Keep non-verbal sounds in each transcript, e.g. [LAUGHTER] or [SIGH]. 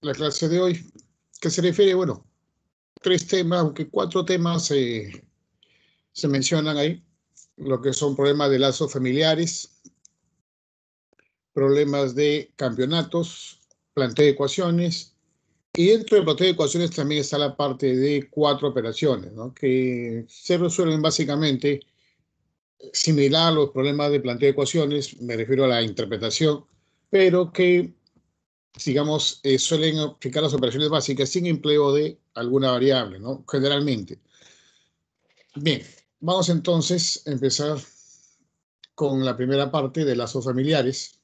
la clase de hoy, que se refiere, bueno, tres temas, aunque cuatro temas eh, se mencionan ahí, lo que son problemas de lazos familiares, problemas de campeonatos, planteo de ecuaciones, y dentro del planteo de ecuaciones también está la parte de cuatro operaciones, ¿no? que se resuelven básicamente similar a los problemas de planteo de ecuaciones, me refiero a la interpretación, pero que digamos, eh, suelen aplicar las operaciones básicas sin empleo de alguna variable, ¿no? Generalmente. Bien, vamos entonces a empezar con la primera parte de lazos familiares.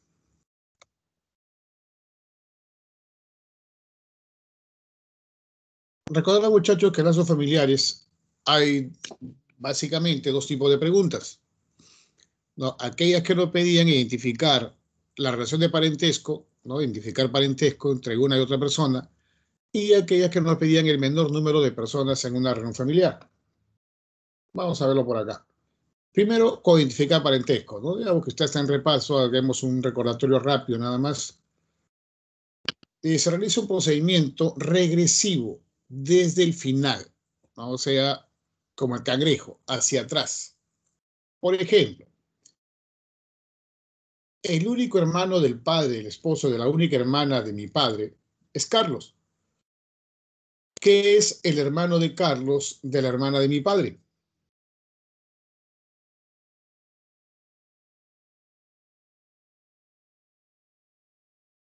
Recordar muchachos que en lazos familiares hay básicamente dos tipos de preguntas. ¿no? Aquellas que nos pedían identificar la relación de parentesco identificar parentesco entre una y otra persona, y aquellas que nos pedían el menor número de personas en una reunión familiar. Vamos a verlo por acá. Primero, codificar parentesco. ¿no? Digamos que usted está en repaso, hagamos un recordatorio rápido nada más. Eh, se realiza un procedimiento regresivo desde el final, o sea, como el cangrejo, hacia atrás. Por ejemplo, el único hermano del padre, el esposo de la única hermana de mi padre, es Carlos, ¿Qué es el hermano de Carlos de la hermana de mi padre.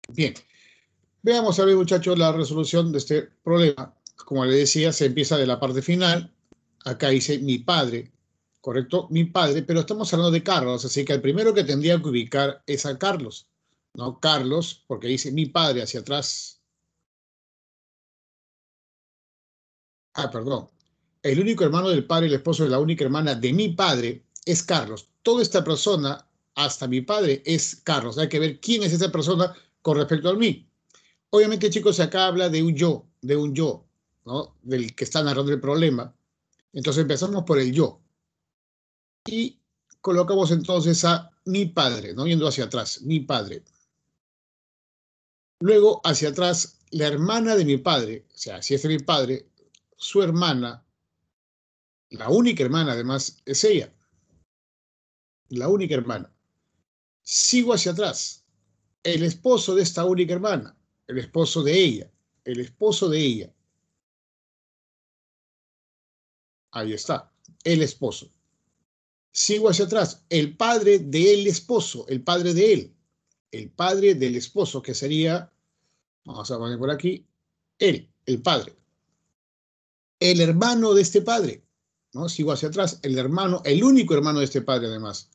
Bien, veamos a ver muchachos la resolución de este problema. Como le decía, se empieza de la parte final. Acá dice mi padre, ¿correcto? Mi padre, pero estamos hablando de Carlos, así que el primero que tendría que ubicar es a Carlos, ¿no? Carlos, porque dice mi padre hacia atrás. Ah, perdón. El único hermano del padre, el esposo de la única hermana de mi padre es Carlos. Toda esta persona, hasta mi padre, es Carlos. Hay que ver quién es esa persona con respecto a mí. Obviamente, chicos, acá habla de un yo, de un yo, ¿no? Del que está narrando el problema. Entonces empezamos por el yo. Y colocamos entonces a mi padre, ¿no? Yendo hacia atrás, mi padre. Luego, hacia atrás, la hermana de mi padre, o sea, si es mi padre, su hermana, la única hermana además, es ella. La única hermana. Sigo hacia atrás. El esposo de esta única hermana, el esposo de ella, el esposo de ella. Ahí está, el esposo. Sigo hacia atrás. El padre del esposo, el padre de él, el padre del esposo, que sería, vamos a poner por aquí, él, el padre. El hermano de este padre, ¿no? Sigo hacia atrás, el hermano, el único hermano de este padre además.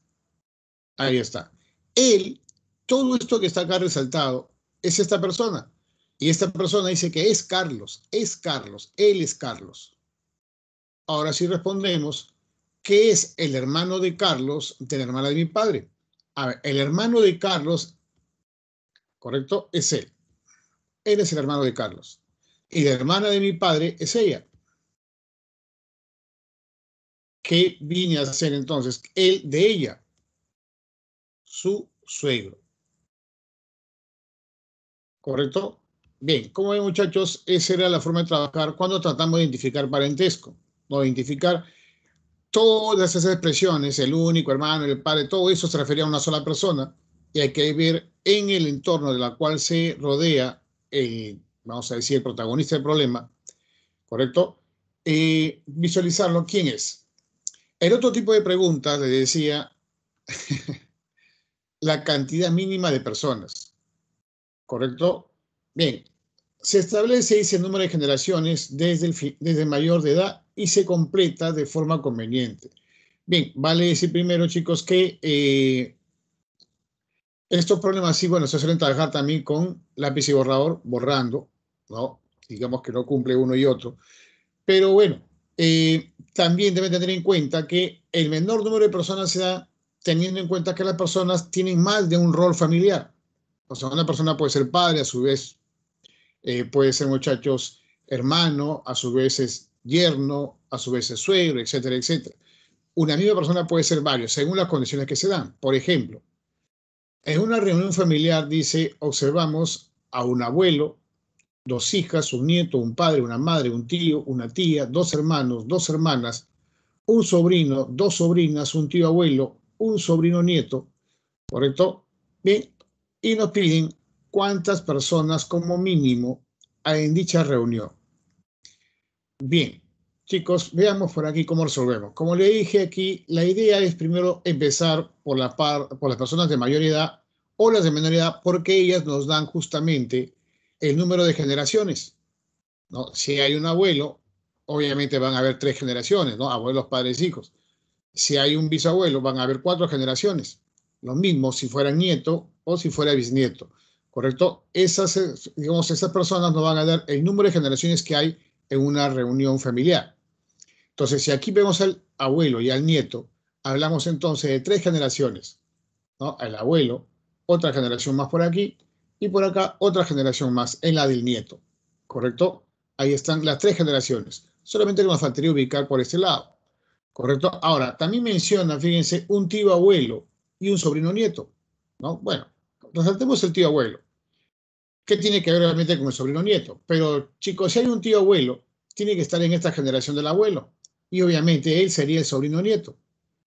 Ahí está. Él, todo esto que está acá resaltado, es esta persona. Y esta persona dice que es Carlos, es Carlos, él es Carlos. Ahora sí respondemos ¿Qué es el hermano de Carlos, de la hermana de mi padre. A ver, el hermano de Carlos, correcto, es él. Él es el hermano de Carlos. Y la hermana de mi padre es ella. ¿Qué vine a ser entonces? Él de ella, su suegro. ¿Correcto? Bien, como ven muchachos, esa era la forma de trabajar cuando tratamos de identificar parentesco. No identificar todas esas expresiones, el único hermano, el padre, todo eso se refería a una sola persona y hay que ver en el entorno de la cual se rodea, eh, vamos a decir, el protagonista del problema, ¿correcto? Eh, visualizarlo, ¿quién es? El otro tipo de preguntas, le decía, [LAUGHS] la cantidad mínima de personas, ¿correcto? Bien, se establece ese número de generaciones desde el, desde mayor de edad y se completa de forma conveniente. Bien, vale decir primero, chicos, que eh, estos problemas sí, bueno, se suelen trabajar también con lápiz y borrador, borrando, ¿no? Digamos que no cumple uno y otro. Pero bueno, eh, también deben tener en cuenta que el menor número de personas se da teniendo en cuenta que las personas tienen más de un rol familiar. O sea, una persona puede ser padre, a su vez eh, puede ser muchachos hermano, a su vez es yerno, a su vez es suegro, etcétera, etcétera. Una misma persona puede ser varios, según las condiciones que se dan. Por ejemplo, en una reunión familiar, dice, observamos a un abuelo, dos hijas, un nieto, un padre, una madre, un tío, una tía, dos hermanos, dos hermanas, un sobrino, dos sobrinas, un tío abuelo, un sobrino nieto, ¿correcto? Bien, y nos piden cuántas personas como mínimo hay en dicha reunión. Bien, chicos, veamos por aquí cómo resolvemos. Como le dije aquí, la idea es primero empezar por, la par, por las personas de mayor edad o las de menor edad, porque ellas nos dan justamente el número de generaciones. ¿no? Si hay un abuelo, obviamente van a haber tres generaciones, ¿no? abuelos, padres, hijos. Si hay un bisabuelo, van a haber cuatro generaciones. Lo mismo si fuera nieto o si fuera bisnieto. ¿Correcto? Esas, eh, digamos, esas personas nos van a dar el número de generaciones que hay en una reunión familiar. Entonces, si aquí vemos al abuelo y al nieto, hablamos entonces de tres generaciones, ¿no? El abuelo, otra generación más por aquí y por acá otra generación más en la del nieto, ¿correcto? Ahí están las tres generaciones. Solamente nos faltaría ubicar por este lado, ¿correcto? Ahora, también menciona, fíjense, un tío abuelo y un sobrino nieto, ¿no? Bueno, resaltemos el tío abuelo. ¿Qué tiene que ver realmente con el sobrino nieto. Pero chicos, si hay un tío abuelo, tiene que estar en esta generación del abuelo. Y obviamente él sería el sobrino nieto.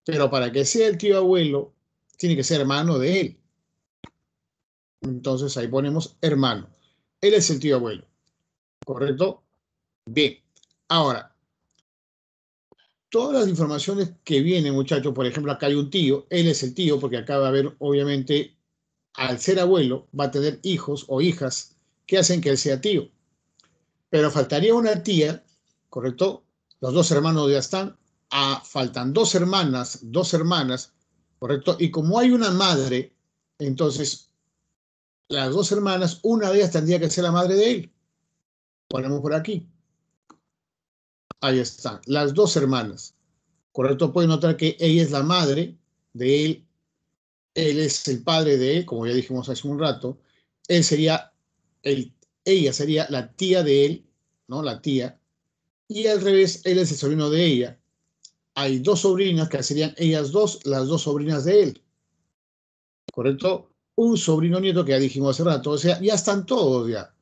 Pero para que sea el tío abuelo, tiene que ser hermano de él. Entonces ahí ponemos hermano. Él es el tío abuelo. ¿Correcto? Bien. Ahora, todas las informaciones que vienen, muchachos, por ejemplo, acá hay un tío, él es el tío, porque acá va a haber, obviamente, al ser abuelo, va a tener hijos o hijas que hacen que él sea tío. Pero faltaría una tía, ¿correcto? Los dos hermanos ya están. Ah, faltan dos hermanas, dos hermanas, ¿correcto? Y como hay una madre, entonces las dos hermanas, una de ellas tendría que ser la madre de él. Ponemos por aquí. Ahí están, las dos hermanas. Correcto, pueden notar que ella es la madre de él él es el padre de, como ya dijimos hace un rato, él sería, ella sería la tía de él, ¿no? La tía. Y al revés, él es el sobrino de ella. Hay dos sobrinas que serían ellas dos, las dos sobrinas de él. ¿Correcto? Un sobrino nieto que ya dijimos hace rato. O sea, ya están todos ya.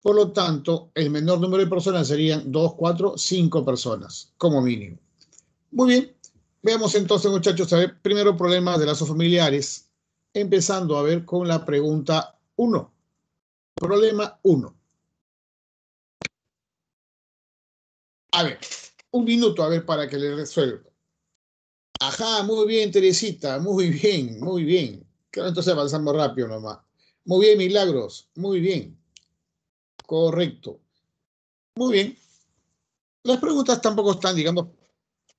Por lo tanto, el menor número de personas serían dos, cuatro, cinco personas, como mínimo. Muy bien, Veamos entonces, muchachos, a ver, primero problemas de las familiares, empezando a ver con la pregunta 1. Problema 1. A ver, un minuto, a ver, para que le resuelva. Ajá, muy bien, Teresita, muy bien, muy bien. Claro, entonces avanzamos rápido nomás. Muy bien, Milagros, muy bien. Correcto. Muy bien. Las preguntas tampoco están, digamos,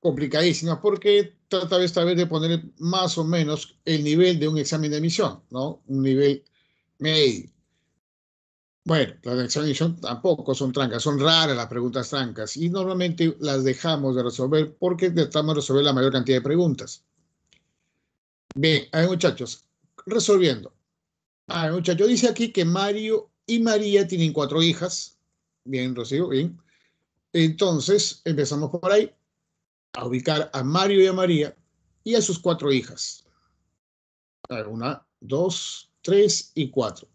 complicadísimas porque trata esta vez de poner más o menos el nivel de un examen de emisión, ¿no? Un nivel medio. Bueno, las de emisión tampoco son trancas, son raras las preguntas trancas y normalmente las dejamos de resolver porque tratamos de resolver la mayor cantidad de preguntas. Bien, a ver muchachos, resolviendo. A ver muchachos, dice aquí que Mario y María tienen cuatro hijas. Bien, Rocío, bien. Entonces, empezamos por ahí a ubicar a Mario y a María y a sus cuatro hijas. Una, dos, tres y cuatro.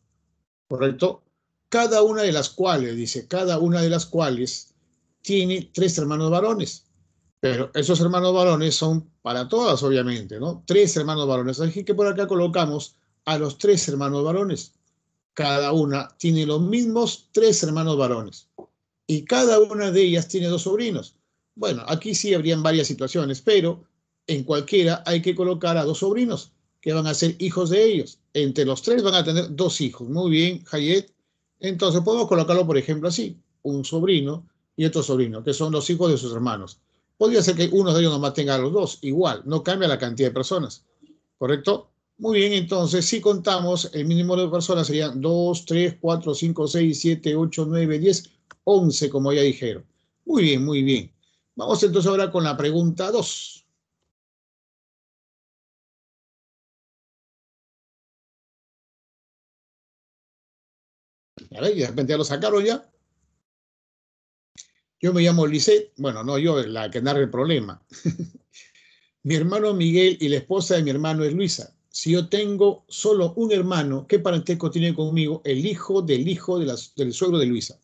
¿Correcto? Cada una de las cuales, dice, cada una de las cuales tiene tres hermanos varones. Pero esos hermanos varones son para todas, obviamente, ¿no? Tres hermanos varones. Así que por acá colocamos a los tres hermanos varones. Cada una tiene los mismos tres hermanos varones. Y cada una de ellas tiene dos sobrinos. Bueno, aquí sí habrían varias situaciones, pero en cualquiera hay que colocar a dos sobrinos que van a ser hijos de ellos. Entre los tres van a tener dos hijos. Muy bien, Hayet. Entonces podemos colocarlo, por ejemplo, así. Un sobrino y otro sobrino, que son los hijos de sus hermanos. Podría ser que uno de ellos nomás tenga a los dos, igual, no cambia la cantidad de personas. ¿Correcto? Muy bien, entonces, si contamos, el mínimo de personas serían 2, 3, 4, 5, 6, 7, 8, 9, 10, 11, como ya dijeron. Muy bien, muy bien. Vamos entonces ahora con la pregunta 2. A ver, de repente ya lo sacaron ya. Yo me llamo Lisette, bueno, no yo, la que narra el problema. [LAUGHS] mi hermano Miguel y la esposa de mi hermano es Luisa. Si yo tengo solo un hermano, ¿qué parentesco tiene conmigo el hijo del hijo del suegro de Luisa?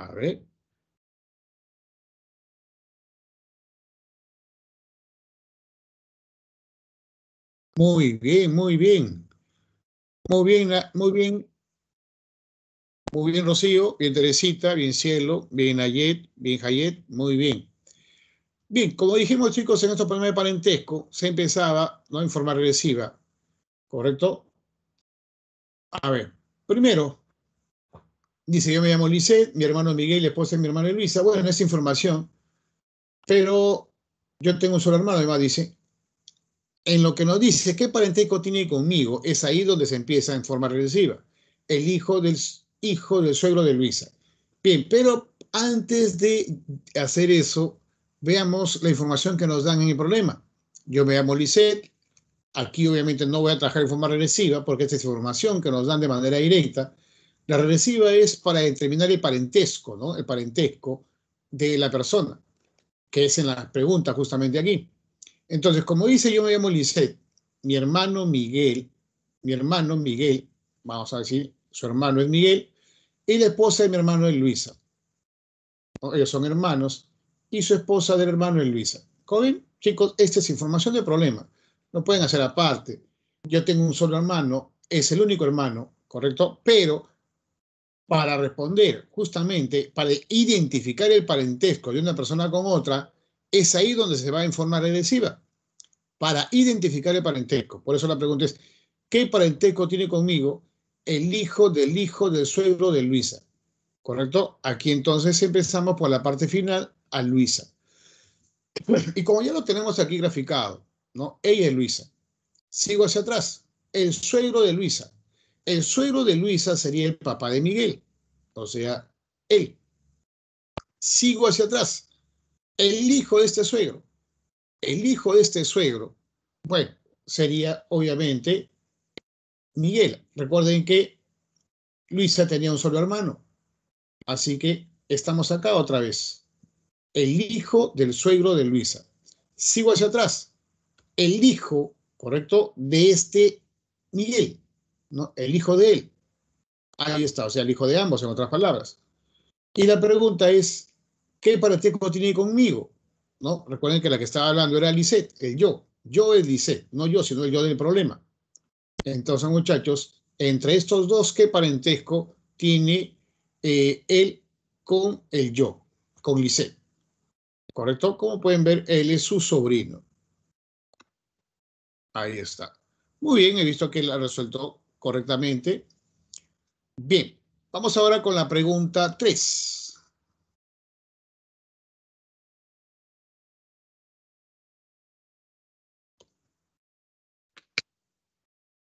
A ver. Muy bien, muy bien. Muy bien, ah, muy bien. Muy bien, Rocío. Bien, Teresita. Bien, Cielo. Bien, Ayet. Bien, Jayet. Muy bien. Bien, como dijimos, chicos, en estos problemas parentesco se empezaba ¿no? en forma regresiva. ¿Correcto? A ver, primero, Dice, yo me llamo Lisset, mi hermano Miguel, la esposa de mi hermana Luisa. Bueno, esa información. Pero yo tengo un solo hermano, además dice. En lo que nos dice, ¿qué parentesco tiene conmigo? Es ahí donde se empieza en forma regresiva. El hijo del hijo del suegro de Luisa. Bien, pero antes de hacer eso, veamos la información que nos dan en el problema. Yo me llamo Lisset. Aquí obviamente no voy a trabajar en forma regresiva porque esta es información que nos dan de manera directa la regresiva es para determinar el parentesco, ¿no? El parentesco de la persona, que es en la pregunta justamente aquí. Entonces, como dice, yo me llamo Lisette, mi hermano Miguel, mi hermano Miguel, vamos a decir, su hermano es Miguel, y la esposa de mi hermano es Luisa. Ellos son hermanos, y su esposa del hermano es Luisa. ven, Chicos, esta es información de problema. No pueden hacer aparte. Yo tengo un solo hermano, es el único hermano, ¿correcto? Pero para responder justamente, para identificar el parentesco de una persona con otra, es ahí donde se va en forma regresiva, para identificar el parentesco. Por eso la pregunta es, ¿qué parentesco tiene conmigo el hijo del hijo del suegro de Luisa? ¿Correcto? Aquí entonces empezamos por la parte final a Luisa. Y como ya lo tenemos aquí graficado, ¿no? Ella es Luisa. Sigo hacia atrás. El suegro de Luisa el suegro de Luisa sería el papá de Miguel, o sea, él. Sigo hacia atrás. El hijo de este suegro, el hijo de este suegro, bueno, sería obviamente Miguel. Recuerden que Luisa tenía un solo hermano, así que estamos acá otra vez. El hijo del suegro de Luisa. Sigo hacia atrás. El hijo, correcto, de este Miguel. El hijo de él. Ahí está, o sea, el hijo de ambos, en otras palabras. Y la pregunta es, ¿qué parentesco tiene conmigo? ¿No? Recuerden que la que estaba hablando era Lisette, el yo. Yo es Lisette, no yo, sino el yo del problema. Entonces, muchachos, entre estos dos, ¿qué parentesco tiene eh, él con el yo, con Lisette? ¿Correcto? Como pueden ver, él es su sobrino. Ahí está. Muy bien, he visto que la resuelto correctamente. Bien, vamos ahora con la pregunta 3.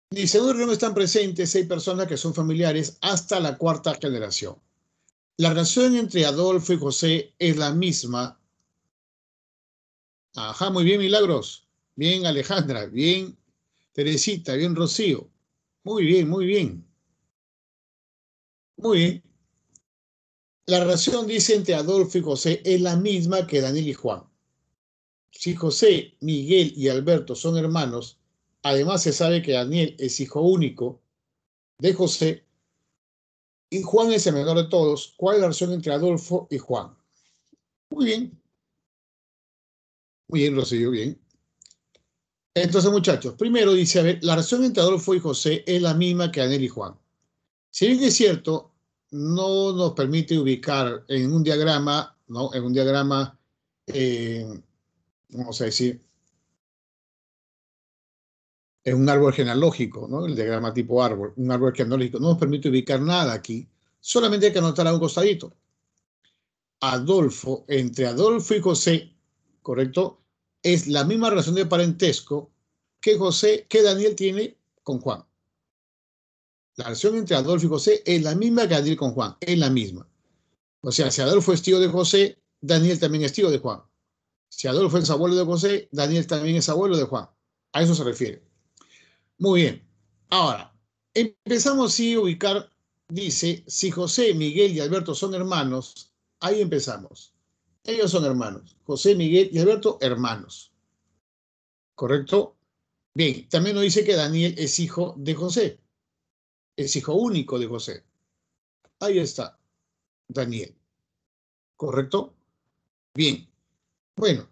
Dice, que no están presentes seis personas que son familiares hasta la cuarta generación. La relación entre Adolfo y José es la misma. Ajá, muy bien, Milagros. Bien, Alejandra. Bien, Teresita. Bien, Rocío. Muy bien, muy bien. Muy bien. La relación, dice, entre Adolfo y José es la misma que Daniel y Juan. Si José, Miguel y Alberto son hermanos, además se sabe que Daniel es hijo único de José y Juan es el menor de todos. ¿Cuál es la relación entre Adolfo y Juan? Muy bien. Muy bien, lo siguió bien. Entonces, muchachos, primero dice, a ver, la relación entre Adolfo y José es la misma que Anel y Juan. Si bien es cierto, no nos permite ubicar en un diagrama, ¿no? En un diagrama, eh, vamos a decir, en un árbol genealógico, ¿no? El diagrama tipo árbol, un árbol genealógico, no nos permite ubicar nada aquí, solamente hay que anotar a un costadito. Adolfo, entre Adolfo y José, ¿correcto? es la misma relación de parentesco que José, que Daniel tiene con Juan. La relación entre Adolfo y José es la misma que Daniel con Juan, es la misma. O sea, si Adolfo es tío de José, Daniel también es tío de Juan. Si Adolfo es abuelo de José, Daniel también es abuelo de Juan. A eso se refiere. Muy bien. Ahora, empezamos a ubicar, dice, si José, Miguel y Alberto son hermanos, ahí empezamos. Ellos son hermanos. José, Miguel y Alberto, hermanos. ¿Correcto? Bien, también nos dice que Daniel es hijo de José. Es hijo único de José. Ahí está, Daniel. ¿Correcto? Bien. Bueno,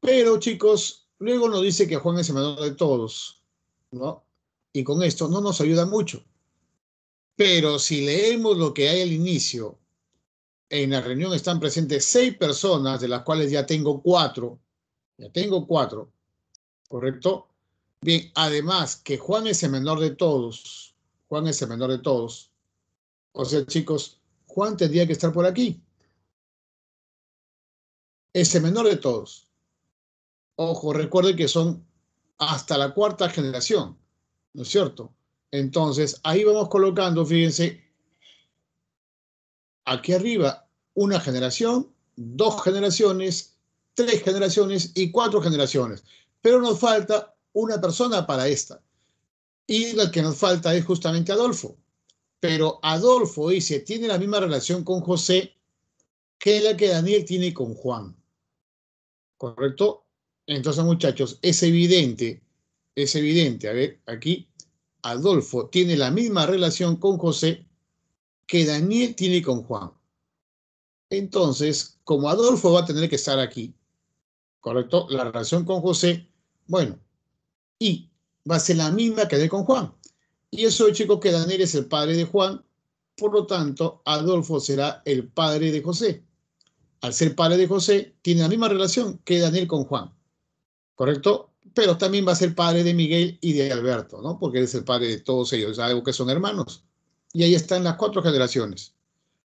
pero chicos, luego nos dice que Juan es hermano de todos, ¿no? Y con esto no nos ayuda mucho. Pero si leemos lo que hay al inicio en la reunión están presentes seis personas, de las cuales ya tengo cuatro. Ya tengo cuatro, ¿correcto? Bien, además que Juan es el menor de todos. Juan es el menor de todos. O sea, chicos, Juan tendría que estar por aquí. Es el menor de todos. Ojo, recuerden que son hasta la cuarta generación, ¿no es cierto? Entonces, ahí vamos colocando, fíjense, aquí arriba una generación, dos generaciones, tres generaciones y cuatro generaciones. Pero nos falta una persona para esta. Y la que nos falta es justamente Adolfo. Pero Adolfo dice, tiene la misma relación con José que la que Daniel tiene con Juan. ¿Correcto? Entonces, muchachos, es evidente, es evidente. A ver, aquí Adolfo tiene la misma relación con José que Daniel tiene con Juan. Entonces, como Adolfo va a tener que estar aquí, ¿correcto? La relación con José, bueno, y va a ser la misma que de con Juan. Y eso, chicos, que Daniel es el padre de Juan, por lo tanto, Adolfo será el padre de José. Al ser padre de José, tiene la misma relación que Daniel con Juan, ¿correcto? Pero también va a ser padre de Miguel y de Alberto, ¿no? Porque él es el padre de todos ellos, algo que son hermanos. Y ahí están las cuatro generaciones.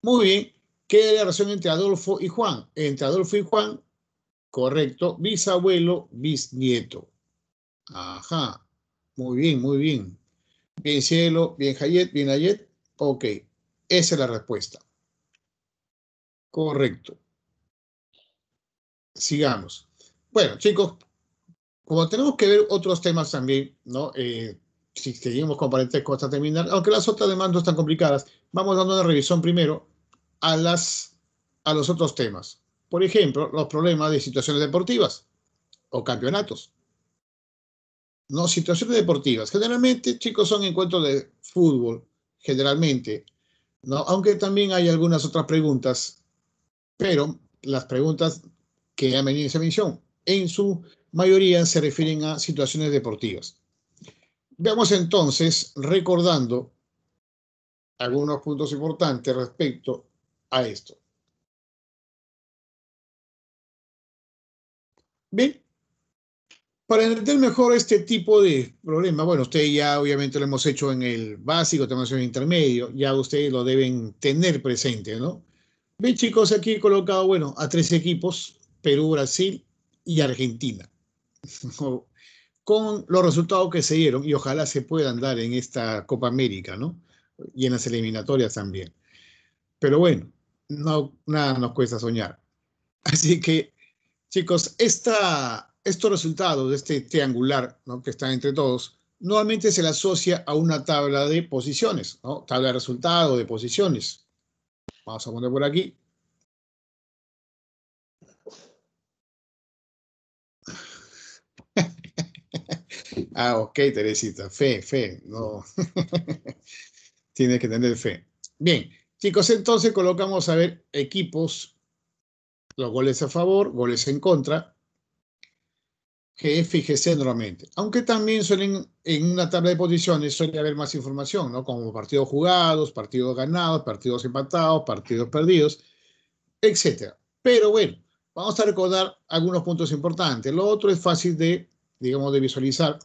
Muy bien. ¿Qué es la relación entre Adolfo y Juan? Entre Adolfo y Juan, correcto, bisabuelo, bisnieto. Ajá. Muy bien, muy bien. Bien Cielo, bien Hayet, bien Hayet. Ok, esa es la respuesta. Correcto. Sigamos. Bueno, chicos, como tenemos que ver otros temas también, ¿no? Eh, si seguimos con parentesco hasta terminar, aunque las otras demandas están complicadas, vamos dando una revisión primero a, las, a los otros temas. Por ejemplo, los problemas de situaciones deportivas o campeonatos. No, situaciones deportivas. Generalmente, chicos, son encuentros de fútbol, generalmente. ¿no? Aunque también hay algunas otras preguntas, pero las preguntas que han venido en esa mención, en su mayoría se refieren a situaciones deportivas. Veamos entonces, recordando algunos puntos importantes respecto a esto. Bien, para entender mejor este tipo de problemas bueno, ustedes ya obviamente lo hemos hecho en el básico, tenemos en el intermedio, ya ustedes lo deben tener presente, ¿no? Bien, chicos, aquí he colocado, bueno, a tres equipos, Perú, Brasil y Argentina. [LAUGHS] con los resultados que se dieron y ojalá se puedan dar en esta Copa América, ¿no? Y en las eliminatorias también. Pero bueno, no, nada nos cuesta soñar. [LAUGHS] Así que, chicos, estos resultados de este triangular ¿no? que están entre todos, normalmente se le asocia a una tabla de posiciones, ¿no? Tabla de resultados, de posiciones. Vamos a poner por aquí. Ah, ok, Teresita, fe, fe, no. [LAUGHS] Tienes que tener fe. Bien, chicos, entonces colocamos a ver equipos, los goles a favor, goles en contra, Que fíjese normalmente. Aunque también suelen, en una tabla de posiciones, suele haber más información, ¿no? Como partidos jugados, partidos ganados, partidos empatados, partidos perdidos, etc. Pero bueno, vamos a recordar algunos puntos importantes. Lo otro es fácil de, digamos, de visualizar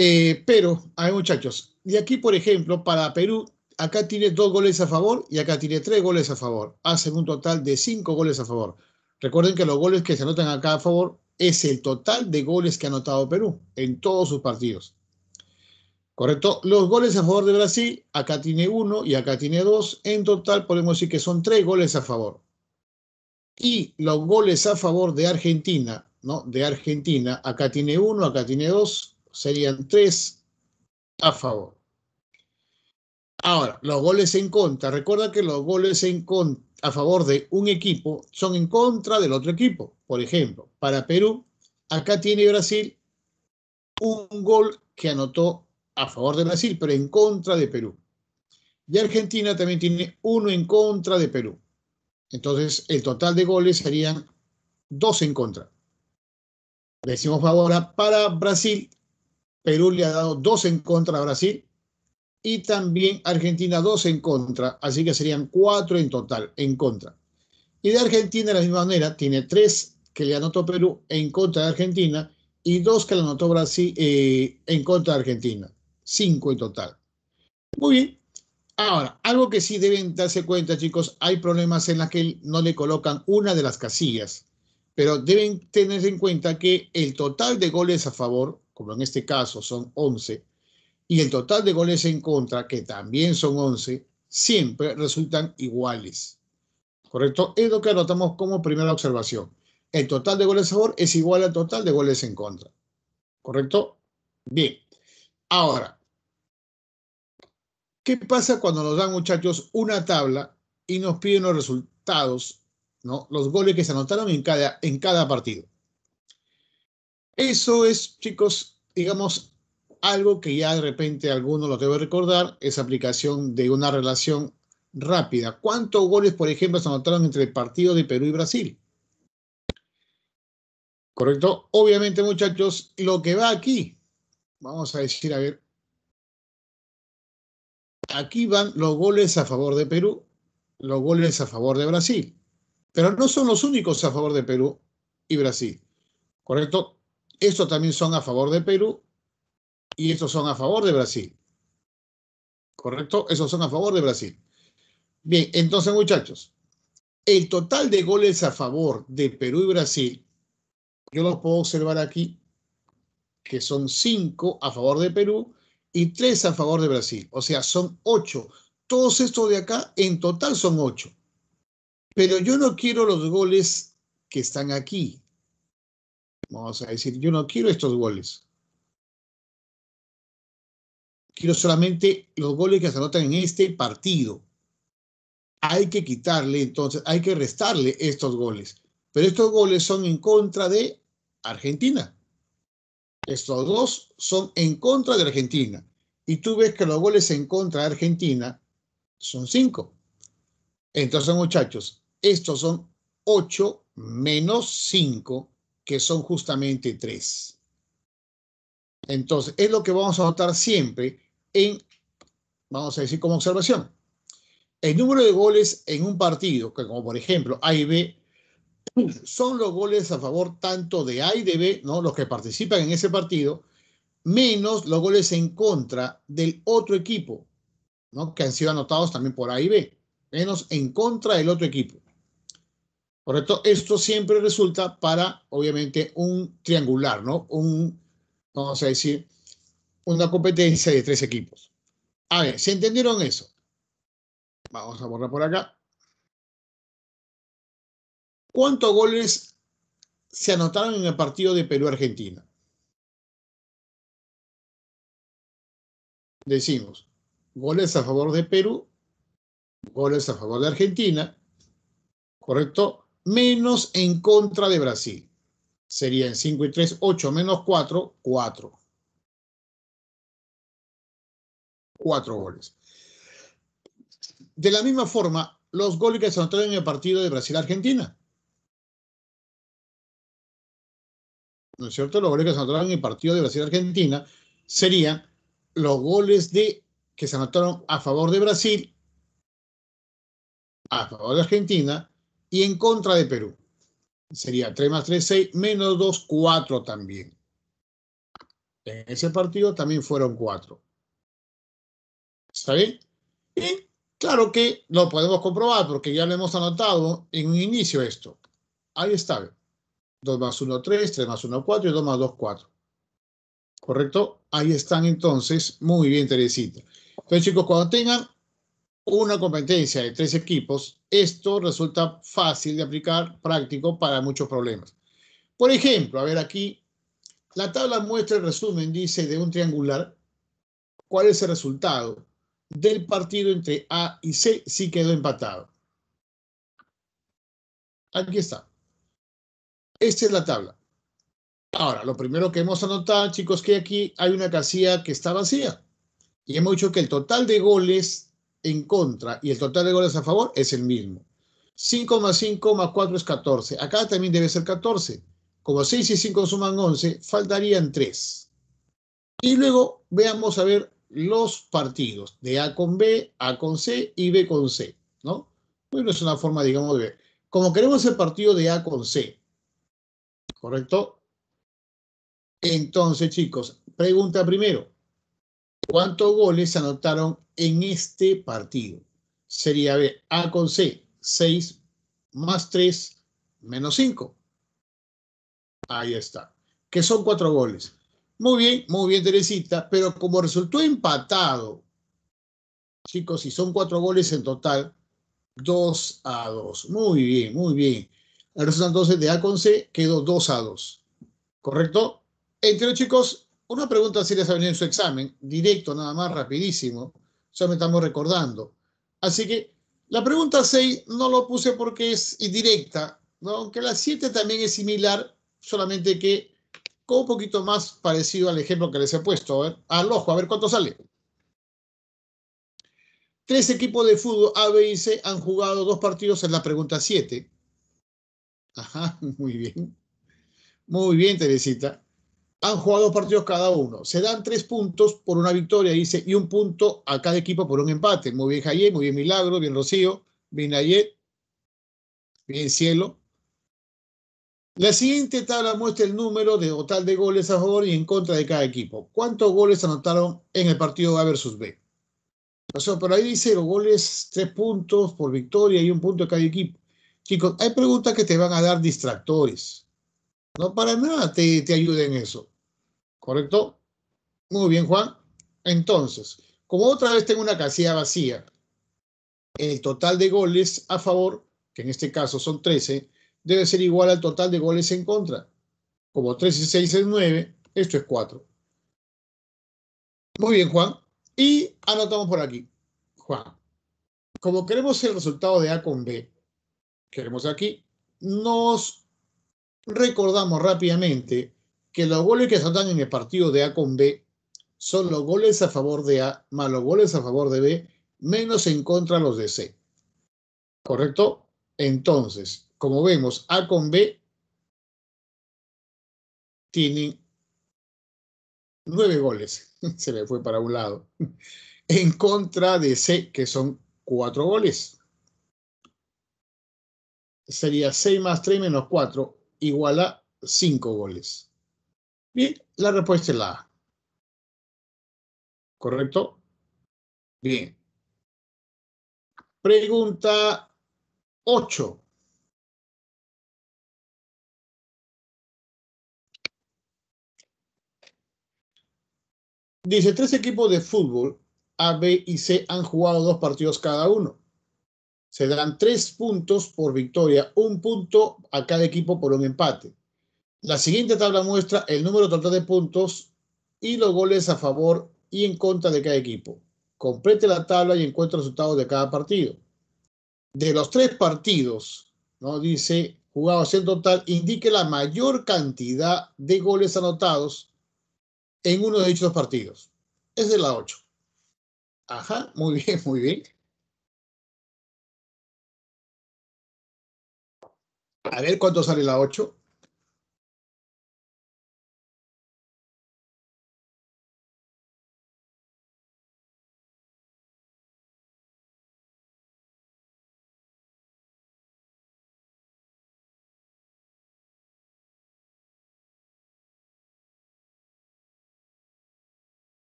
eh, pero, a muchachos, y aquí, por ejemplo, para Perú, acá tiene dos goles a favor y acá tiene tres goles a favor. Hacen un total de cinco goles a favor. Recuerden que los goles que se anotan acá a favor es el total de goles que ha anotado Perú en todos sus partidos. ¿Correcto? Los goles a favor de Brasil, acá tiene uno y acá tiene dos. En total podemos decir que son tres goles a favor. Y los goles a favor de Argentina, ¿no? De Argentina, acá tiene uno, acá tiene dos serían tres a favor. Ahora, los goles en contra. Recuerda que los goles en a favor de un equipo son en contra del otro equipo. Por ejemplo, para Perú, acá tiene Brasil un gol que anotó a favor de Brasil, pero en contra de Perú. Y Argentina también tiene uno en contra de Perú. Entonces, el total de goles serían dos en contra. Decimos ahora para Brasil, Perú le ha dado dos en contra a Brasil y también Argentina dos en contra, así que serían cuatro en total en contra. Y de Argentina de la misma manera, tiene tres que le anotó Perú en contra de Argentina y dos que le anotó Brasil eh, en contra de Argentina, cinco en total. Muy bien. Ahora, algo que sí deben darse cuenta, chicos, hay problemas en las que no le colocan una de las casillas, pero deben tener en cuenta que el total de goles a favor como en este caso son 11, y el total de goles en contra, que también son 11, siempre resultan iguales. ¿Correcto? Es lo que anotamos como primera observación. El total de goles a favor es igual al total de goles en contra. ¿Correcto? Bien. Ahora, ¿qué pasa cuando nos dan, muchachos, una tabla y nos piden los resultados, ¿no? los goles que se anotaron en cada, en cada partido? Eso es, chicos, digamos, algo que ya de repente alguno lo debe recordar, esa aplicación de una relación rápida. ¿Cuántos goles, por ejemplo, se anotaron entre el partido de Perú y Brasil? ¿Correcto? Obviamente, muchachos, lo que va aquí, vamos a decir, a ver, aquí van los goles a favor de Perú, los goles a favor de Brasil, pero no son los únicos a favor de Perú y Brasil, ¿correcto? Estos también son a favor de Perú y estos son a favor de Brasil. ¿Correcto? Esos son a favor de Brasil. Bien, entonces muchachos, el total de goles a favor de Perú y Brasil, yo los puedo observar aquí, que son cinco a favor de Perú y tres a favor de Brasil. O sea, son ocho. Todos estos de acá en total son ocho. Pero yo no quiero los goles que están aquí. Vamos a decir, yo no quiero estos goles. Quiero solamente los goles que se anotan en este partido. Hay que quitarle, entonces, hay que restarle estos goles. Pero estos goles son en contra de Argentina. Estos dos son en contra de Argentina. Y tú ves que los goles en contra de Argentina son cinco. Entonces, muchachos, estos son ocho menos cinco que son justamente tres. Entonces, es lo que vamos a notar siempre en, vamos a decir como observación, el número de goles en un partido, que como por ejemplo A y B, son los goles a favor tanto de A y de B, ¿no? los que participan en ese partido, menos los goles en contra del otro equipo, ¿no? que han sido anotados también por A y B, menos en contra del otro equipo. ¿correcto? Esto siempre resulta para, obviamente, un triangular, ¿no? Un, vamos a decir, una competencia de tres equipos. A ver, ¿se entendieron eso? Vamos a borrar por acá. ¿Cuántos goles se anotaron en el partido de Perú-Argentina? Decimos, goles a favor de Perú, goles a favor de Argentina, ¿correcto? menos en contra de Brasil. Serían 5 y 3, 8 menos 4, 4. 4 goles. De la misma forma, los goles que se anotaron en el partido de Brasil-Argentina. ¿No es cierto? Los goles que se anotaron en el partido de Brasil-Argentina serían los goles de, que se anotaron a favor de Brasil, a favor de Argentina y en contra de Perú. Sería 3 más 3, 6, menos 2, 4 también. En ese partido también fueron 4. ¿Está bien? Y claro que lo podemos comprobar porque ya lo hemos anotado en un inicio esto. Ahí está. 2 más 1, 3, 3 más 1, 4 y 2 más 2, 4. ¿Correcto? Ahí están entonces. Muy bien, Teresita. Entonces, chicos, cuando tengan una competencia de tres equipos, esto resulta fácil de aplicar, práctico para muchos problemas. Por ejemplo, a ver aquí, la tabla muestra el resumen, dice, de un triangular, cuál es el resultado del partido entre A y C si quedó empatado. Aquí está. Esta es la tabla. Ahora, lo primero que hemos anotado, chicos, que aquí hay una casilla que está vacía. Y hemos dicho que el total de goles en contra y el total de goles a favor es el mismo. 5 más 5 más 4 es 14. Acá también debe ser 14. Como 6 y 5 suman 11, faltarían 3. Y luego veamos a ver los partidos de A con B, A con C y B con C, ¿no? Bueno, es una forma, digamos, de ver. Como queremos el partido de A con C, ¿correcto? Entonces, chicos, pregunta primero. ¿Cuántos goles se anotaron en este partido? Sería A con C, 6 más 3 menos 5. Ahí está. Que son cuatro goles. Muy bien, muy bien, Teresita. Pero como resultó empatado, chicos, si son cuatro goles en total, 2 a 2. Muy bien, muy bien. El resultado entonces de A con C quedó 2 a 2. ¿Correcto? Entre los chicos, una pregunta así les ha venido en su examen, directo nada más, rapidísimo, ya me estamos recordando. Así que la pregunta 6 no lo puse porque es indirecta, aunque la 7 también es similar, solamente que con un poquito más parecido al ejemplo que les he puesto. A al ojo, a ver cuánto sale. Tres equipos de fútbol A, B y C han jugado dos partidos en la pregunta 7. Ajá, [LAUGHS] muy bien. Muy bien, Teresita han jugado dos partidos cada uno. Se dan tres puntos por una victoria, dice, y un punto a cada equipo por un empate. Muy bien, Jaye, muy bien, Milagro, bien, Rocío, bien, Nayet, bien, Cielo. La siguiente tabla muestra el número de total de goles a favor y en contra de cada equipo. ¿Cuántos goles anotaron en el partido A versus B? O por ahí dice los goles, tres puntos por victoria y un punto a cada equipo. Chicos, hay preguntas que te van a dar distractores. No para nada te, te en eso. ¿Correcto? Muy bien, Juan. Entonces, como otra vez tengo una casilla vacía, el total de goles a favor, que en este caso son 13, debe ser igual al total de goles en contra. Como 13 y 6 es 9, esto es 4. Muy bien, Juan. Y anotamos por aquí, Juan. Como queremos el resultado de A con B, queremos aquí, nos Recordamos rápidamente que los goles que saltan en el partido de A con B son los goles a favor de A más los goles a favor de B menos en contra los de C. ¿Correcto? Entonces, como vemos, A con B tienen nueve goles. [LAUGHS] Se me fue para un lado. En contra de C, que son cuatro goles. Sería 6 más 3 menos 4 igual a 5 goles? Bien, la respuesta es la A. ¿Correcto? Bien. Pregunta 8. Dice, tres equipos de fútbol, A, B y C, han jugado dos partidos cada uno se dan tres puntos por victoria, un punto a cada equipo por un empate. La siguiente tabla muestra el número total de puntos y los goles a favor y en contra de cada equipo. Complete la tabla y encuentre encuentra resultados de cada partido. De los tres partidos, ¿no? dice jugados en total, indique la mayor cantidad de goles anotados en uno de dichos partidos. Es de la 8. Ajá, muy bien, muy bien. A ver cuándo sale la 8.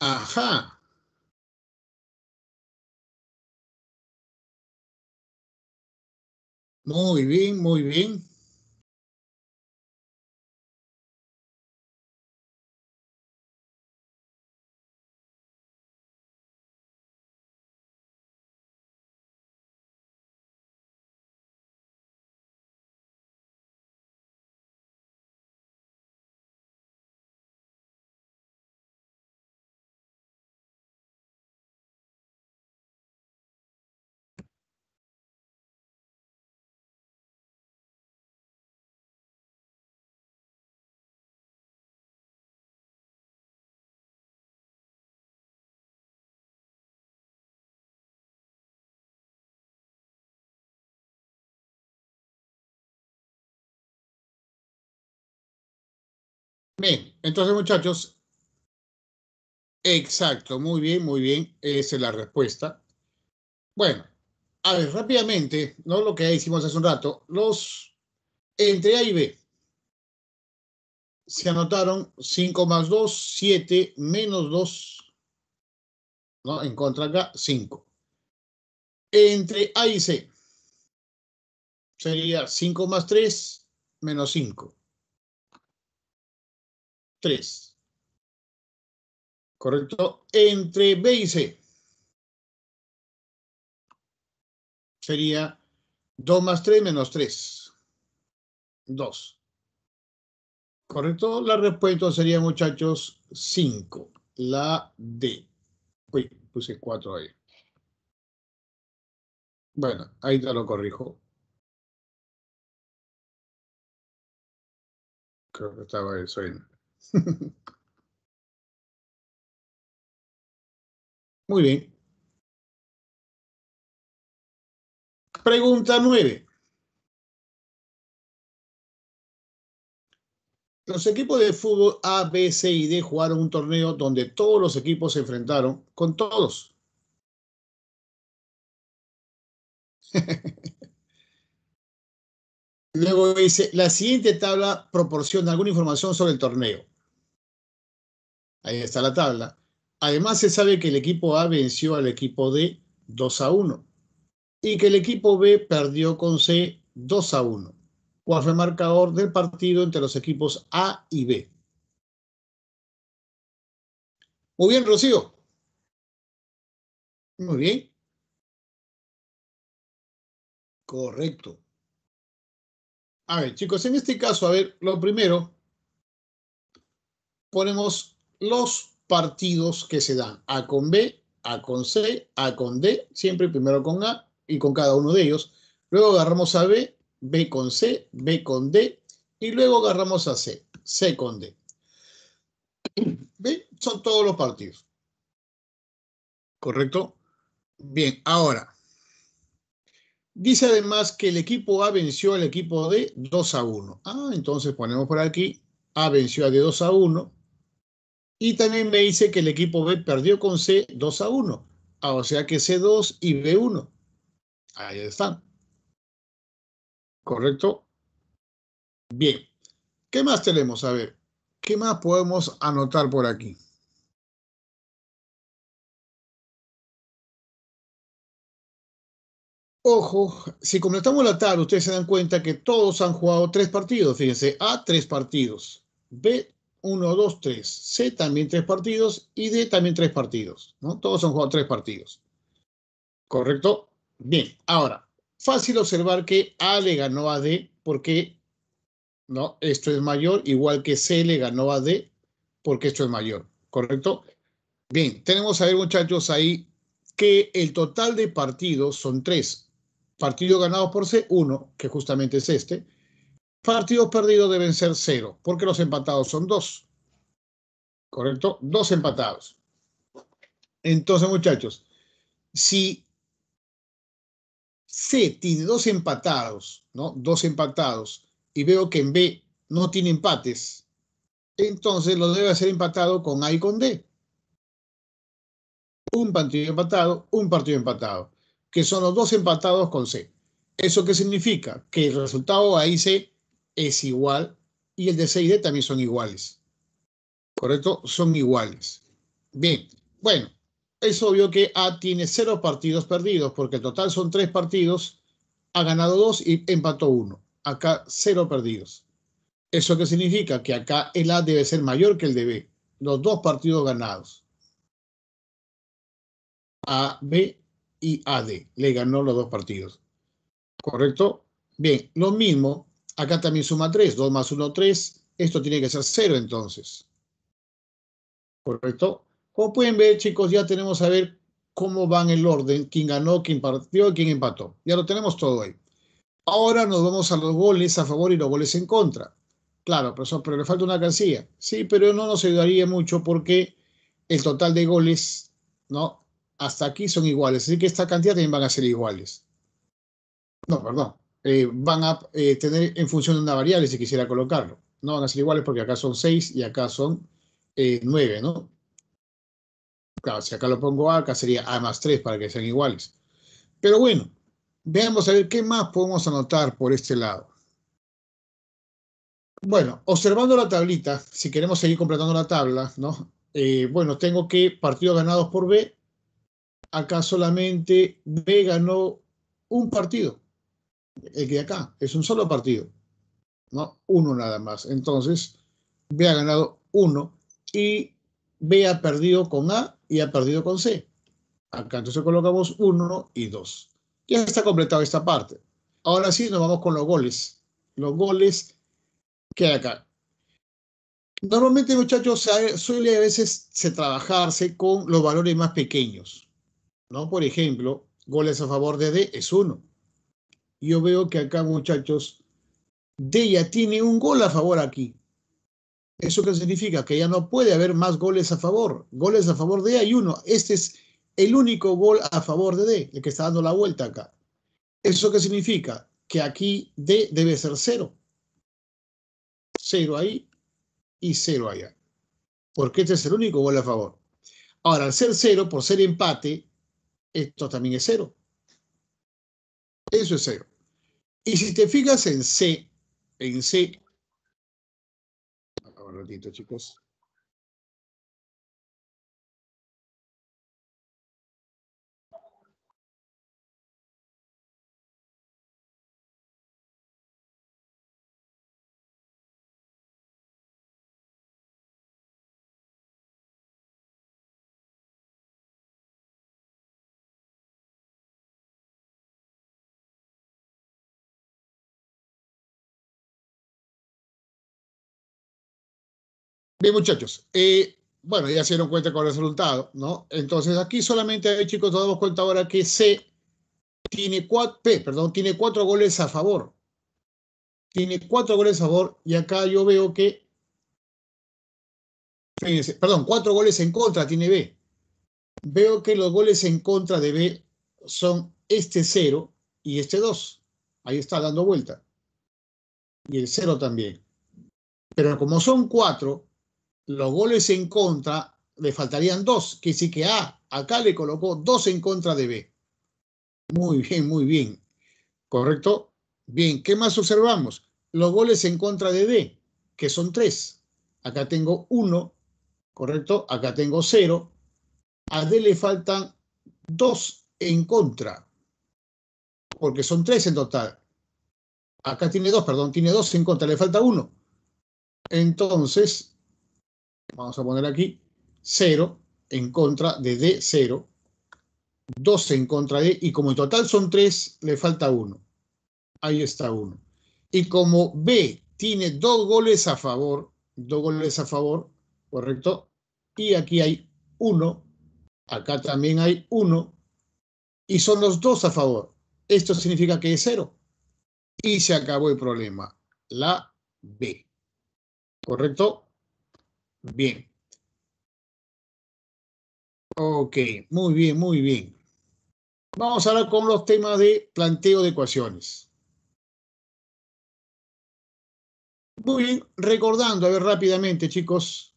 Ajá. Muy bien, muy bien. Bien, entonces muchachos, exacto, muy bien, muy bien, esa es la respuesta. Bueno, a ver, rápidamente, no lo que hicimos hace un rato, los entre A y B se anotaron 5 más 2, 7 menos 2, ¿no? En contra acá, 5. Entre A y C sería 5 más 3 menos 5. 3. ¿Correcto? Entre B y C. Sería 2 más 3 menos 3. 2. ¿Correcto? La respuesta sería, muchachos, 5. La D. Uy, puse 4 ahí. Bueno, ahí te lo corrijo. Creo que estaba eso en [LAUGHS] Muy bien. Pregunta nueve Los equipos de fútbol A, B, C y D jugaron un torneo donde todos los equipos se enfrentaron con todos. [LAUGHS] Luego dice, la siguiente tabla proporciona alguna información sobre el torneo. Ahí está la tabla. Además, se sabe que el equipo A venció al equipo D 2 a 1 y que el equipo B perdió con C 2 a 1. ¿Cuál fue el marcador del partido entre los equipos A y B? Muy bien, Rocío. Muy bien. Correcto. A ver, chicos, en este caso, a ver, lo primero, ponemos los partidos que se dan A con B, A con C, A con D, siempre primero con A y con cada uno de ellos. Luego agarramos a B, B con C, B con D y luego agarramos a C, C con D. [CLEARS THROAT] ¿Ven? Son todos los partidos. ¿Correcto? Bien, ahora. Dice además que el equipo A venció al equipo D 2 a 1. Ah, entonces ponemos por aquí. A venció a D 2 a 1. Y también me dice que el equipo B perdió con C 2 a 1. Ah, o sea que C2 y B1. Ahí están. ¿Correcto? Bien. ¿Qué más tenemos? A ver, ¿qué más podemos anotar por aquí? Ojo, si completamos la tarde, ustedes se dan cuenta que todos han jugado tres partidos. Fíjense, A, tres partidos. B, 1, 2, 3. C también tres partidos y D también tres partidos. ¿no? Todos son tres partidos. ¿Correcto? Bien, ahora, fácil observar que A le ganó a D porque ¿no? esto es mayor, igual que C le ganó a D porque esto es mayor. ¿Correcto? Bien, tenemos a ver muchachos ahí que el total de partidos son tres. Partido ganado por C, uno, que justamente es este partidos perdidos deben ser cero, porque los empatados son dos. ¿Correcto? Dos empatados. Entonces, muchachos, si C tiene dos empatados, ¿no? Dos empatados, y veo que en B no tiene empates, entonces lo debe hacer empatado con A y con D. Un partido empatado, un partido empatado, que son los dos empatados con C. ¿Eso qué significa? Que el resultado ahí se es igual y el de 6D también son iguales. ¿Correcto? Son iguales. Bien, bueno, es obvio que A tiene cero partidos perdidos porque el total son tres partidos, ha ganado dos y empató uno. Acá cero perdidos. ¿Eso qué significa? Que acá el A debe ser mayor que el de B. Los dos partidos ganados. A, B y AD. Le ganó los dos partidos. ¿Correcto? Bien, lo mismo Acá también suma 3, 2 más 1, 3. Esto tiene que ser 0 entonces. ¿Correcto? Como pueden ver, chicos, ya tenemos a ver cómo van el orden, quién ganó, quién partió, quién empató. Ya lo tenemos todo ahí. Ahora nos vamos a los goles a favor y los goles en contra. Claro, profesor, pero le falta una cancilla. Sí, pero no nos ayudaría mucho porque el total de goles, ¿no? Hasta aquí son iguales, así que esta cantidad también van a ser iguales. No, perdón, eh, van a eh, tener en función de una variable si quisiera colocarlo. No van a ser iguales porque acá son 6 y acá son eh, 9, ¿no? Claro, si acá lo pongo A, acá sería A más 3 para que sean iguales. Pero bueno, veamos a ver qué más podemos anotar por este lado. Bueno, observando la tablita, si queremos seguir completando la tabla, ¿no? Eh, bueno, tengo que partidos ganados por B. Acá solamente B ganó un partido el que acá. Es un solo partido. ¿no? Uno nada más. Entonces, B ha ganado uno y B ha perdido con A y ha perdido con C. Acá entonces colocamos uno y dos. Ya está completada esta parte. Ahora sí, nos vamos con los goles. Los goles que hay acá. Normalmente, muchachos, suele a veces se trabajarse con los valores más pequeños. ¿no? Por ejemplo, goles a favor de D es uno yo veo que acá, muchachos, D ya tiene un gol a favor aquí. ¿Eso qué significa? Que ya no puede haber más goles a favor. Goles a favor de A hay uno. Este es el único gol a favor de D, el que está dando la vuelta acá. ¿Eso qué significa? Que aquí D debe ser cero. Cero ahí y cero allá. Porque este es el único gol a favor. Ahora, al ser cero, por ser empate, esto también es cero. Eso es cero. Y si te fijas en C, en C, un ratito chicos, Bien, muchachos. Eh, bueno, ya se dieron cuenta con el resultado, ¿no? Entonces, aquí solamente, eh, chicos, nos damos cuenta ahora que C tiene cuatro, P, perdón, tiene cuatro goles a favor. Tiene cuatro goles a favor y acá yo veo que... Fíjense, perdón, cuatro goles en contra tiene B. Veo que los goles en contra de B son este 0 y este 2. Ahí está dando vuelta. Y el cero también. Pero como son cuatro los goles en contra le faltarían dos, que sí que A ah, acá le colocó dos en contra de B. Muy bien, muy bien. ¿Correcto? Bien, ¿qué más observamos? Los goles en contra de D, que son tres. Acá tengo uno, ¿correcto? Acá tengo cero. A D le faltan dos en contra, porque son tres en total. Acá tiene dos, perdón, tiene dos en contra, le falta uno. Entonces, vamos a poner aquí 0 en contra de D0, 2 en contra de, e, y como en total son 3, le falta 1. Ahí está 1. Y como B tiene 2 goles a favor, 2 goles a favor, ¿correcto? Y aquí hay 1, acá también hay 1, y son los 2 a favor. Esto significa que es 0. Y se acabó el problema. La B. ¿Correcto? Bien. Ok, muy bien, muy bien. Vamos ahora con los temas de planteo de ecuaciones. Muy bien, recordando, a ver rápidamente, chicos.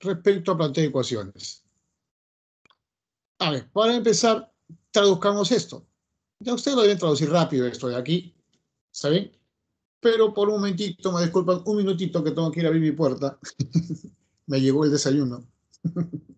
Respecto a planteo de ecuaciones. A ver, para empezar, traduzcamos esto. Ya ustedes lo deben traducir rápido esto de aquí. ¿saben? pero por un momentito, me disculpan, un minutito que tengo que ir a abrir mi puerta. [LAUGHS] me llegó el desayuno. [LAUGHS]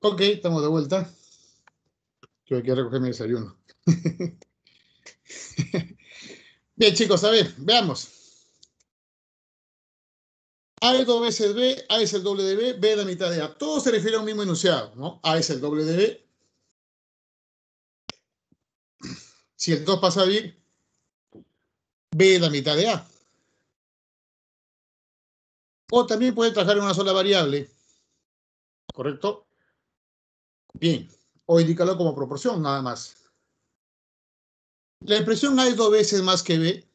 Ok, estamos de vuelta. Yo a recoger mi desayuno. [LAUGHS] Bien, chicos, a ver, veamos. A es dos veces B, A es el doble de B, B es la mitad de A. Todo se refiere a un mismo enunciado, ¿no? A es el doble de B. Si el 2 pasa a B, B es la mitad de A. O también pueden trabajar en una sola variable, ¿correcto? Bien, o indicarlo como proporción, nada más. La expresión A es dos veces más que B.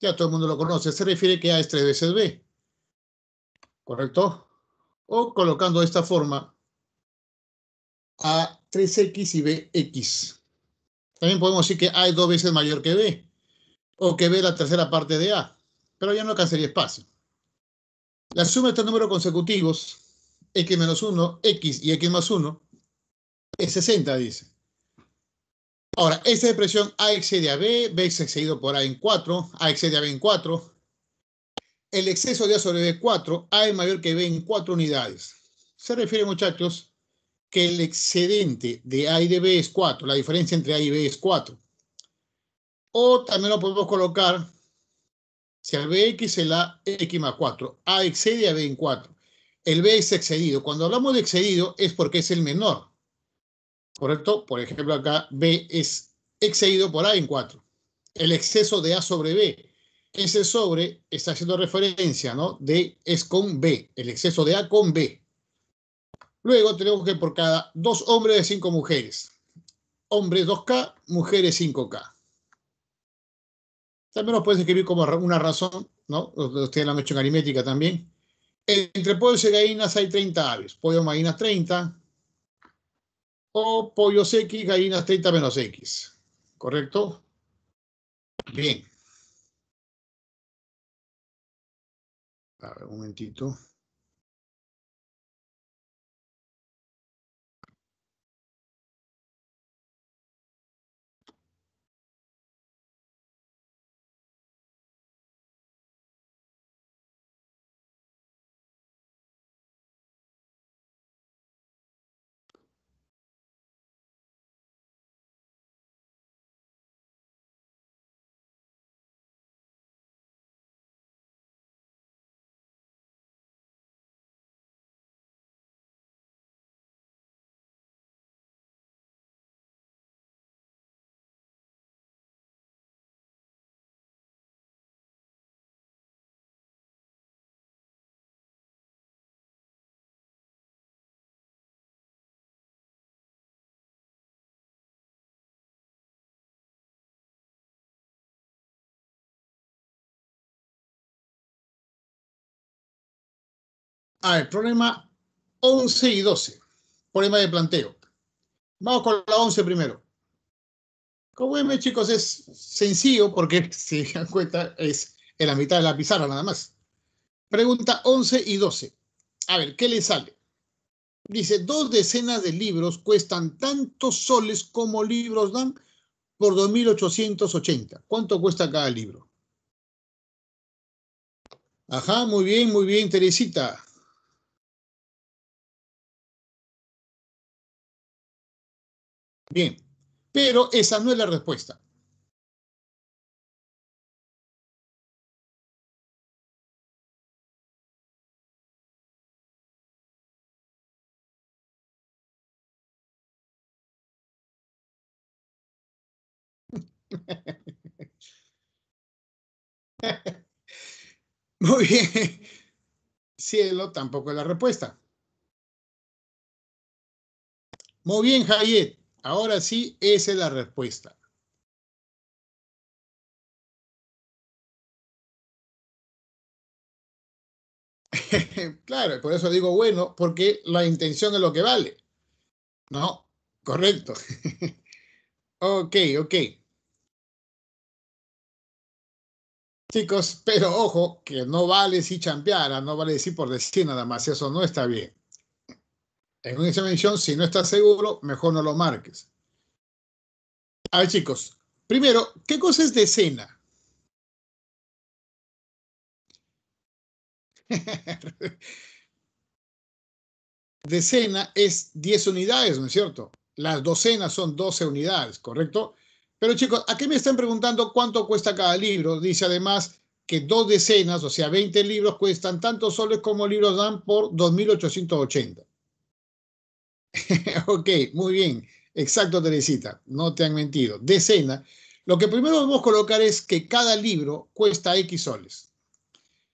Ya todo el mundo lo conoce. Se refiere que A es tres veces B. ¿Correcto? O colocando de esta forma, A 3X y BX. También podemos decir que A es dos veces mayor que B. O que B es la tercera parte de A. Pero ya no alcanzaría espacio. La suma de estos números consecutivos x menos 1, x y x más 1, es 60, dice. Ahora, esta expresión A excede a B, B es excedido por A en 4, A excede a B en 4. El exceso de A sobre B 4, A es mayor que B en 4 unidades. Se refiere, muchachos, que el excedente de A y de B es 4, la diferencia entre A y B es 4. O también lo podemos colocar, si al BX es la X más 4, A excede a B en 4 el B es excedido. Cuando hablamos de excedido es porque es el menor, ¿correcto? Por ejemplo, acá B es excedido por A en 4. El exceso de A sobre B. Ese sobre está haciendo referencia, ¿no? D es con B, el exceso de A con B. Luego tenemos que por cada dos hombres de cinco mujeres. Hombres 2K, mujeres 5K. También nos puedes escribir como una razón, ¿no? Ustedes lo han hecho en aritmética también. Entre pollos y gallinas hay 30 aves, pollo gallinas 30, o pollos X, gallinas 30 menos X, ¿correcto? Bien. A ver, un momentito. A ver, problema 11 y 12. Problema de planteo. Vamos con la 11 primero. Como ven, chicos, es sencillo porque, [LAUGHS] si se dan cuenta, es en la mitad de la pizarra nada más. Pregunta 11 y 12. A ver, ¿qué le sale? Dice, dos decenas de libros cuestan tantos soles como libros dan por 2.880. ¿Cuánto cuesta cada libro? Ajá, muy bien, muy bien, Teresita. Bien, pero esa no es la respuesta. [LAUGHS] Muy bien. Cielo tampoco es la respuesta. Muy bien, Hayet. Ahora sí, esa es la respuesta. [LAUGHS] claro, por eso digo bueno, porque la intención es lo que vale. No, correcto. [LAUGHS] ok, ok. Chicos, pero ojo, que no vale si champeara, no vale decir por decir nada más, eso no está bien en una mención, si no estás seguro, mejor no lo marques. A ver, chicos, primero, ¿qué cosa es decena? [LAUGHS] decena es 10 unidades, ¿no es cierto? Las docenas son 12 unidades, ¿correcto? Pero chicos, aquí me están preguntando cuánto cuesta cada libro. Dice además que dos decenas, o sea, 20 libros cuestan tanto soles como libros dan por 2.880. [LAUGHS] ok, muy bien. Exacto, Teresita. No te han mentido. Decena. Lo que primero vamos a colocar es que cada libro cuesta X soles.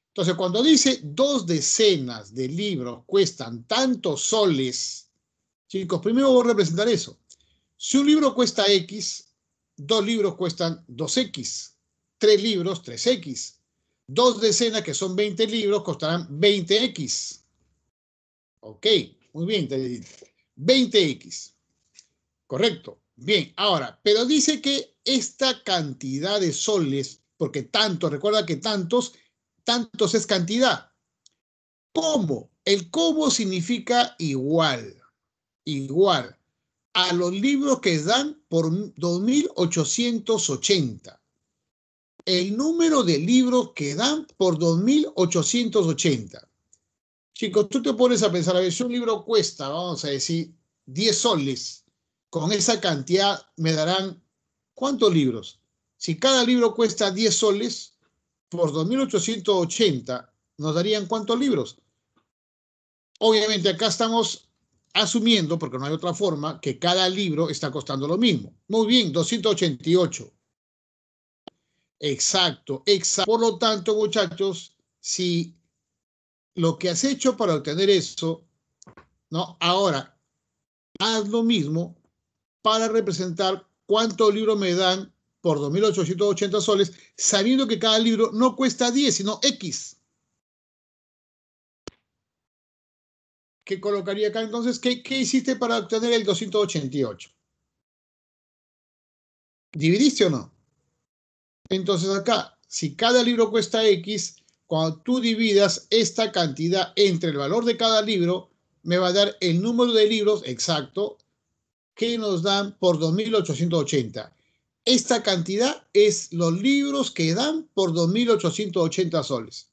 Entonces, cuando dice dos decenas de libros cuestan tantos soles, chicos, primero voy a representar eso. Si un libro cuesta X, dos libros cuestan 2X, tres libros 3X, dos decenas que son 20 libros costarán 20X. Ok, muy bien, Teresita. 20X. Correcto. Bien, ahora, pero dice que esta cantidad de soles, porque tanto, recuerda que tantos, tantos es cantidad. ¿Cómo? El cómo significa igual, igual a los libros que dan por 2880. El número de libros que dan por 2880. Chicos, tú te pones a pensar, a ver, si un libro cuesta, vamos a decir, 10 soles, con esa cantidad me darán ¿cuántos libros? Si cada libro cuesta 10 soles, por 2.880 nos darían cuántos libros. Obviamente acá estamos asumiendo, porque no hay otra forma, que cada libro está costando lo mismo. Muy bien, 288. Exacto, exacto. Por lo tanto, muchachos, si lo que has hecho para obtener eso, ¿no? Ahora, haz lo mismo para representar cuánto libro me dan por 2.880 soles, sabiendo que cada libro no cuesta 10, sino X. ¿Qué colocaría acá entonces? ¿Qué, hiciste para obtener el 288? ¿Dividiste o no? Entonces acá, si cada libro cuesta X, cuando tú dividas esta cantidad entre el valor de cada libro, me va a dar el número de libros exacto que nos dan por 2880. Esta cantidad es los libros que dan por 2880 soles.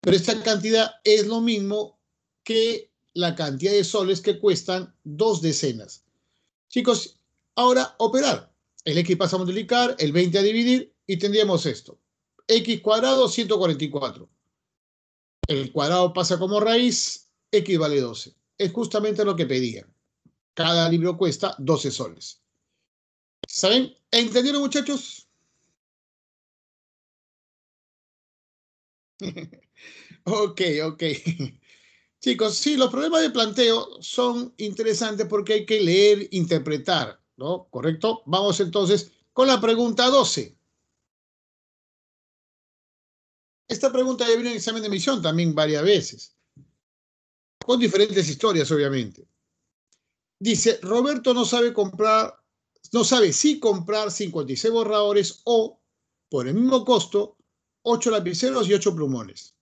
Pero esta cantidad es lo mismo que la cantidad de soles que cuestan dos decenas. Chicos, ahora operar. El X pasa a multiplicar, el 20 a dividir y tendríamos esto x cuadrado 144. El cuadrado pasa como raíz, x vale 12. Es justamente lo que pedían. Cada libro cuesta 12 soles. ¿Saben? ¿Entendieron, muchachos? [LAUGHS] ok, ok. [LAUGHS] Chicos, sí, los problemas de planteo son interesantes porque hay que leer, interpretar, ¿no? ¿Correcto? Vamos entonces con la pregunta 12. Esta pregunta ya vino en el examen de misión también varias veces, con diferentes historias, obviamente. Dice, Roberto no sabe comprar, no sabe si comprar 56 borradores o, por el mismo costo, 8 lapiceros y 8 plumones.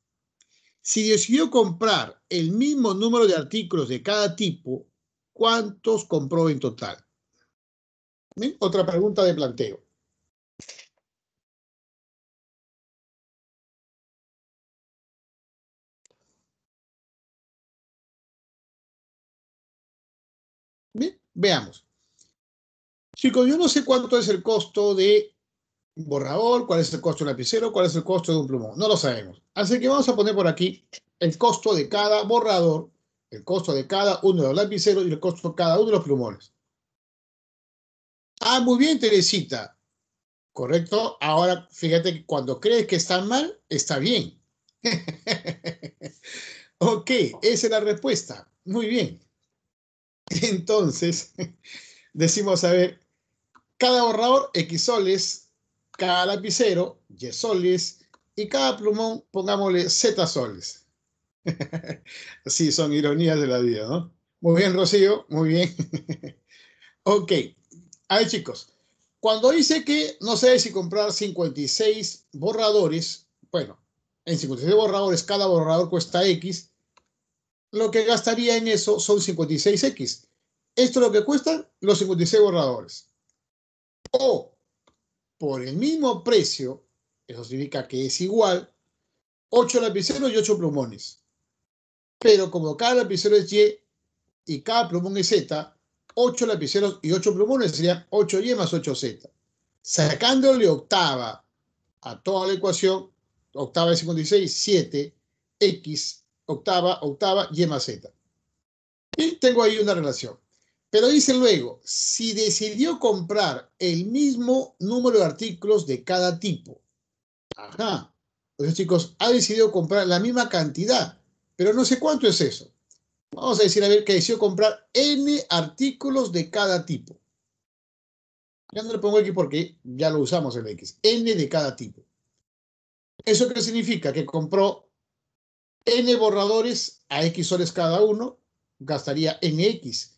Si decidió comprar el mismo número de artículos de cada tipo, ¿cuántos compró en total? ¿Eh? Otra pregunta de planteo. Veamos. Chicos, yo no sé cuánto es el costo de un borrador, cuál es el costo de un lapicero, cuál es el costo de un plumón. No lo sabemos. Así que vamos a poner por aquí el costo de cada borrador, el costo de cada uno de los lapiceros y el costo de cada uno de los plumones. Ah, muy bien, Teresita. Correcto. Ahora, fíjate que cuando crees que está mal, está bien. [LAUGHS] ok, esa es la respuesta. Muy bien. [LAUGHS] Entonces, [LAUGHS] decimos, a ver, cada borrador X soles, cada lapicero Y soles y cada plumón pongámosle Z soles. [LAUGHS] sí, son ironías de la vida, ¿no? Muy bien, Rocío, muy bien. ok, a ver chicos, cuando dice que no sé si comprar 56 borradores, bueno, en 56 borradores cada borrador cuesta X, lo que gastaría en eso son 56X. Esto es lo que cuestan los 56 borradores. O, por el mismo precio, eso significa que es igual, 8 lapiceros y 8 plumones. Pero como cada lapicero es Y y cada plumón es Z, 8 lapiceros y 8 plumones serían 8Y más 8Z. Sacándole octava a toda la ecuación, octava de 56, 7, X octava, octava, yema Z. Y tengo ahí una relación. Pero dice luego, si decidió comprar el mismo número de artículos de cada tipo. Ajá. Entonces, chicos, ha decidido comprar la misma cantidad, pero no sé cuánto es eso. Vamos a decir, a ver, que decidió comprar N artículos de cada tipo. Ya no le pongo X porque ya lo usamos en X. N de cada tipo. ¿Eso qué significa? Que compró n borradores a x soles cada uno, gastaría nx.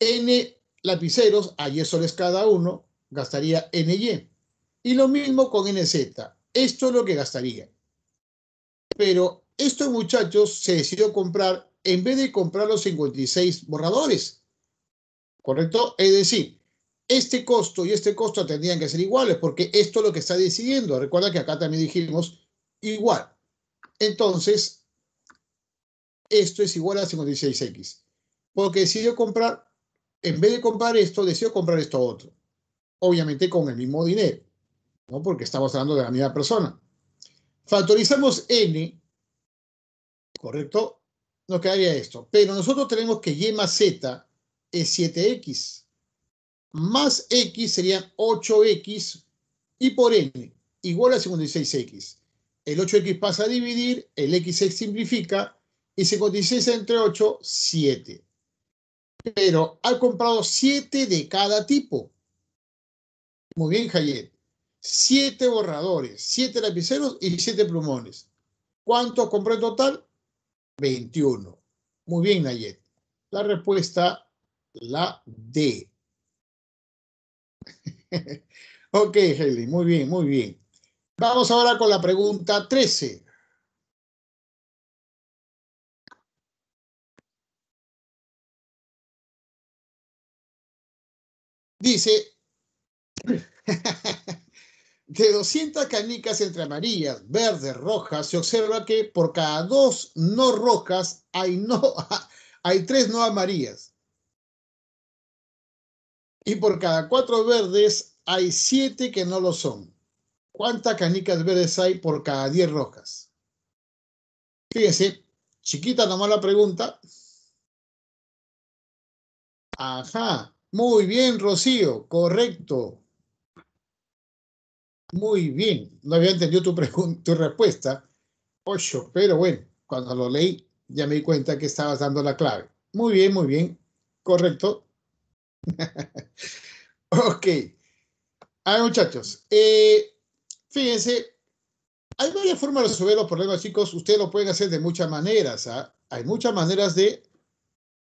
n lapiceros a y soles cada uno, gastaría ny. Y lo mismo con nz. Esto es lo que gastaría. Pero estos muchachos se decidió comprar, en vez de comprar los 56 borradores, ¿correcto? Es decir, este costo y este costo tendrían que ser iguales, porque esto es lo que está decidiendo. Recuerda que acá también dijimos igual. Entonces, esto es igual a 56X. Porque decidió comprar, en vez de comprar esto, decidió comprar esto otro. Obviamente con el mismo dinero, ¿no? Porque estamos hablando de la misma persona. Factorizamos N, ¿correcto? Nos quedaría esto. Pero nosotros tenemos que Y más Z es 7X. Más X serían 8X y por N igual a 56X. El 8X pasa a dividir, el X se simplifica y 56 entre 8, 7. Pero ha comprado 7 de cada tipo. Muy bien, Jayet. 7 borradores, 7 lapiceros y 7 plumones. ¿Cuánto compró en total? 21. Muy bien, Nayet. La respuesta, la D. [LAUGHS] ok, Haley, muy bien, muy bien. Vamos ahora con la pregunta 13. Dice, [LAUGHS] de 200 canicas entre amarillas, verdes, rojas, se observa que por cada dos no rojas hay, no, [LAUGHS] hay tres no amarillas. Y por cada cuatro verdes hay siete que no lo son. ¿Cuántas canicas verdes hay por cada diez rojas? Fíjese, chiquita nomás la pregunta. Ajá, muy bien, Rocío, correcto. Muy bien, no había entendido tu, respuesta, ocho, pero bueno, cuando lo leí ya me di cuenta que estabas dando la clave. Muy bien, muy bien, correcto. [LAUGHS] ok. A ver, muchachos, eh, fíjense, hay varias formas de resolver los problemas, chicos. Ustedes lo pueden hacer de muchas maneras. ¿ah? Hay muchas maneras de,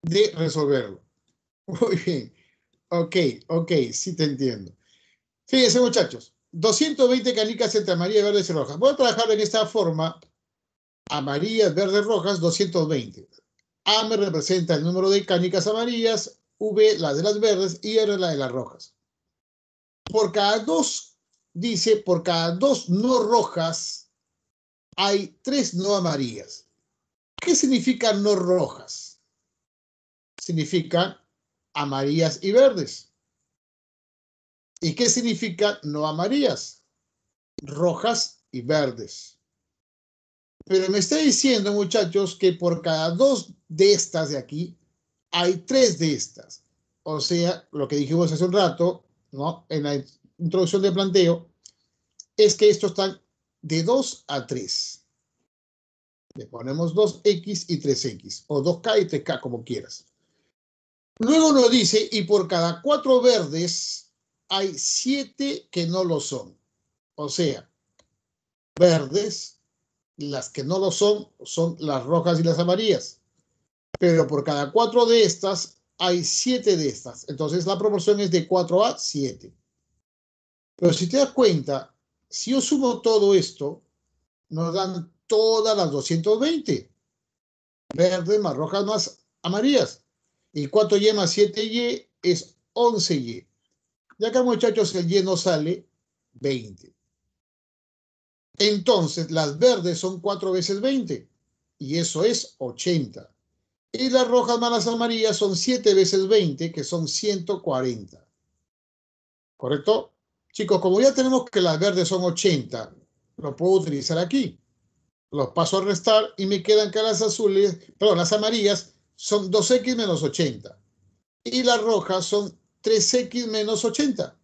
de resolverlo. [LAUGHS] Muy bien. Ok, ok, sí te entiendo. Fíjense, muchachos, 220 canicas entre amarillas, verdes y rojas. Voy a trabajar en esta forma, amarillas, verdes, rojas, 220. A me representa el número de canicas amarillas, V la de las verdes y R la de las rojas. Por cada dos, dice, por cada dos no rojas, hay tres no amarillas. ¿Qué significa no rojas? Significa amarillas y verdes. ¿Y qué significa no amarillas? Rojas y verdes. Pero me está diciendo, muchachos, que por cada dos de estas de aquí, hay tres de estas. O sea, lo que dijimos hace un rato, ¿no? En la introducción de planteo, es que estos están de 2 a 3. Le ponemos 2x y 3x, o 2k y 3k, como quieras. Luego nos dice, y por cada cuatro verdes hay siete que no lo son. O sea, verdes, las que no lo son, son las rojas y las amarillas. Pero por cada cuatro de estas hay siete de estas. Entonces la proporción es de 4 a 7. Pero si te das cuenta, si yo sumo todo esto, nos dan todas las 220. Verdes más rojas más amarillas. Y 4Y más 7Y es 11Y. Y acá, muchachos, el Y no sale 20. Entonces, las verdes son 4 veces 20. Y eso es 80. Y las rojas más las amarillas son 7 veces 20, que son 140. ¿Correcto? Chicos, como ya tenemos que las verdes son 80, lo puedo utilizar aquí. Los paso a restar y me quedan que las azules, perdón, las amarillas son 2x menos 80. Y las rojas son 3x menos 80.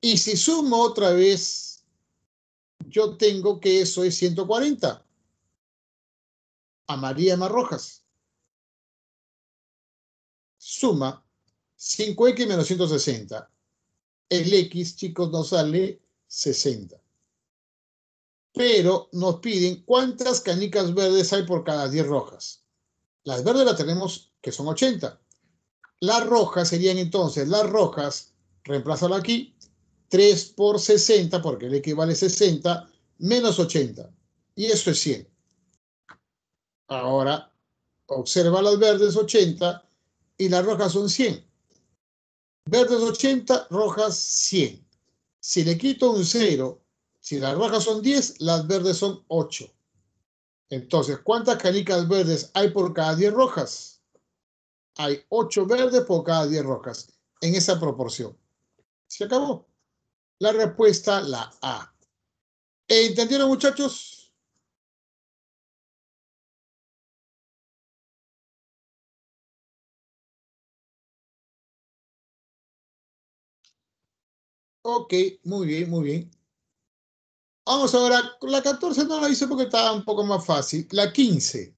Y si sumo otra vez, yo tengo que eso es 140. Amarillas más rojas. Suma 5x menos 160. El x, chicos, nos sale 60. Pero nos piden cuántas canicas verdes hay por cada 10 rojas. Las verdes las tenemos que son 80. Las rojas serían entonces, las rojas, reemplázalo aquí, 3 por 60, porque el equivale a 60, menos 80. Y esto es 100. Ahora, observa las verdes 80 y las rojas son 100. Verdes 80, rojas 100. Si le quito un 0, si las rojas son 10, las verdes son 8. Entonces, ¿cuántas canicas verdes hay por cada 10 rojas? Hay 8 verdes por cada 10 rojas, en esa proporción. Se acabó. La respuesta, la A. ¿E ¿Entendieron, muchachos? Ok, muy bien, muy bien. Vamos ahora, la 14 no la hice porque estaba un poco más fácil. La 15.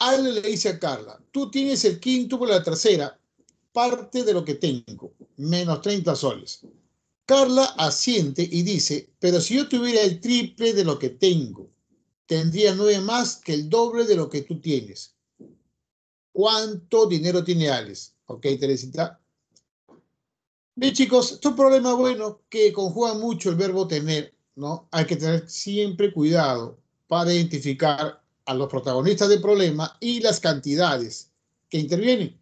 Ale le dice a Carla, tú tienes el quinto por la tercera, parte de lo que tengo, menos 30 soles. Carla asiente y dice, pero si yo tuviera el triple de lo que tengo, tendría nueve más que el doble de lo que tú tienes. ¿Cuánto dinero tiene Alex? Ok, Teresita. Bien, chicos, un problema bueno que conjuga mucho el verbo tener, ¿no? Hay que tener siempre cuidado para identificar a los protagonistas del problema y las cantidades que intervienen.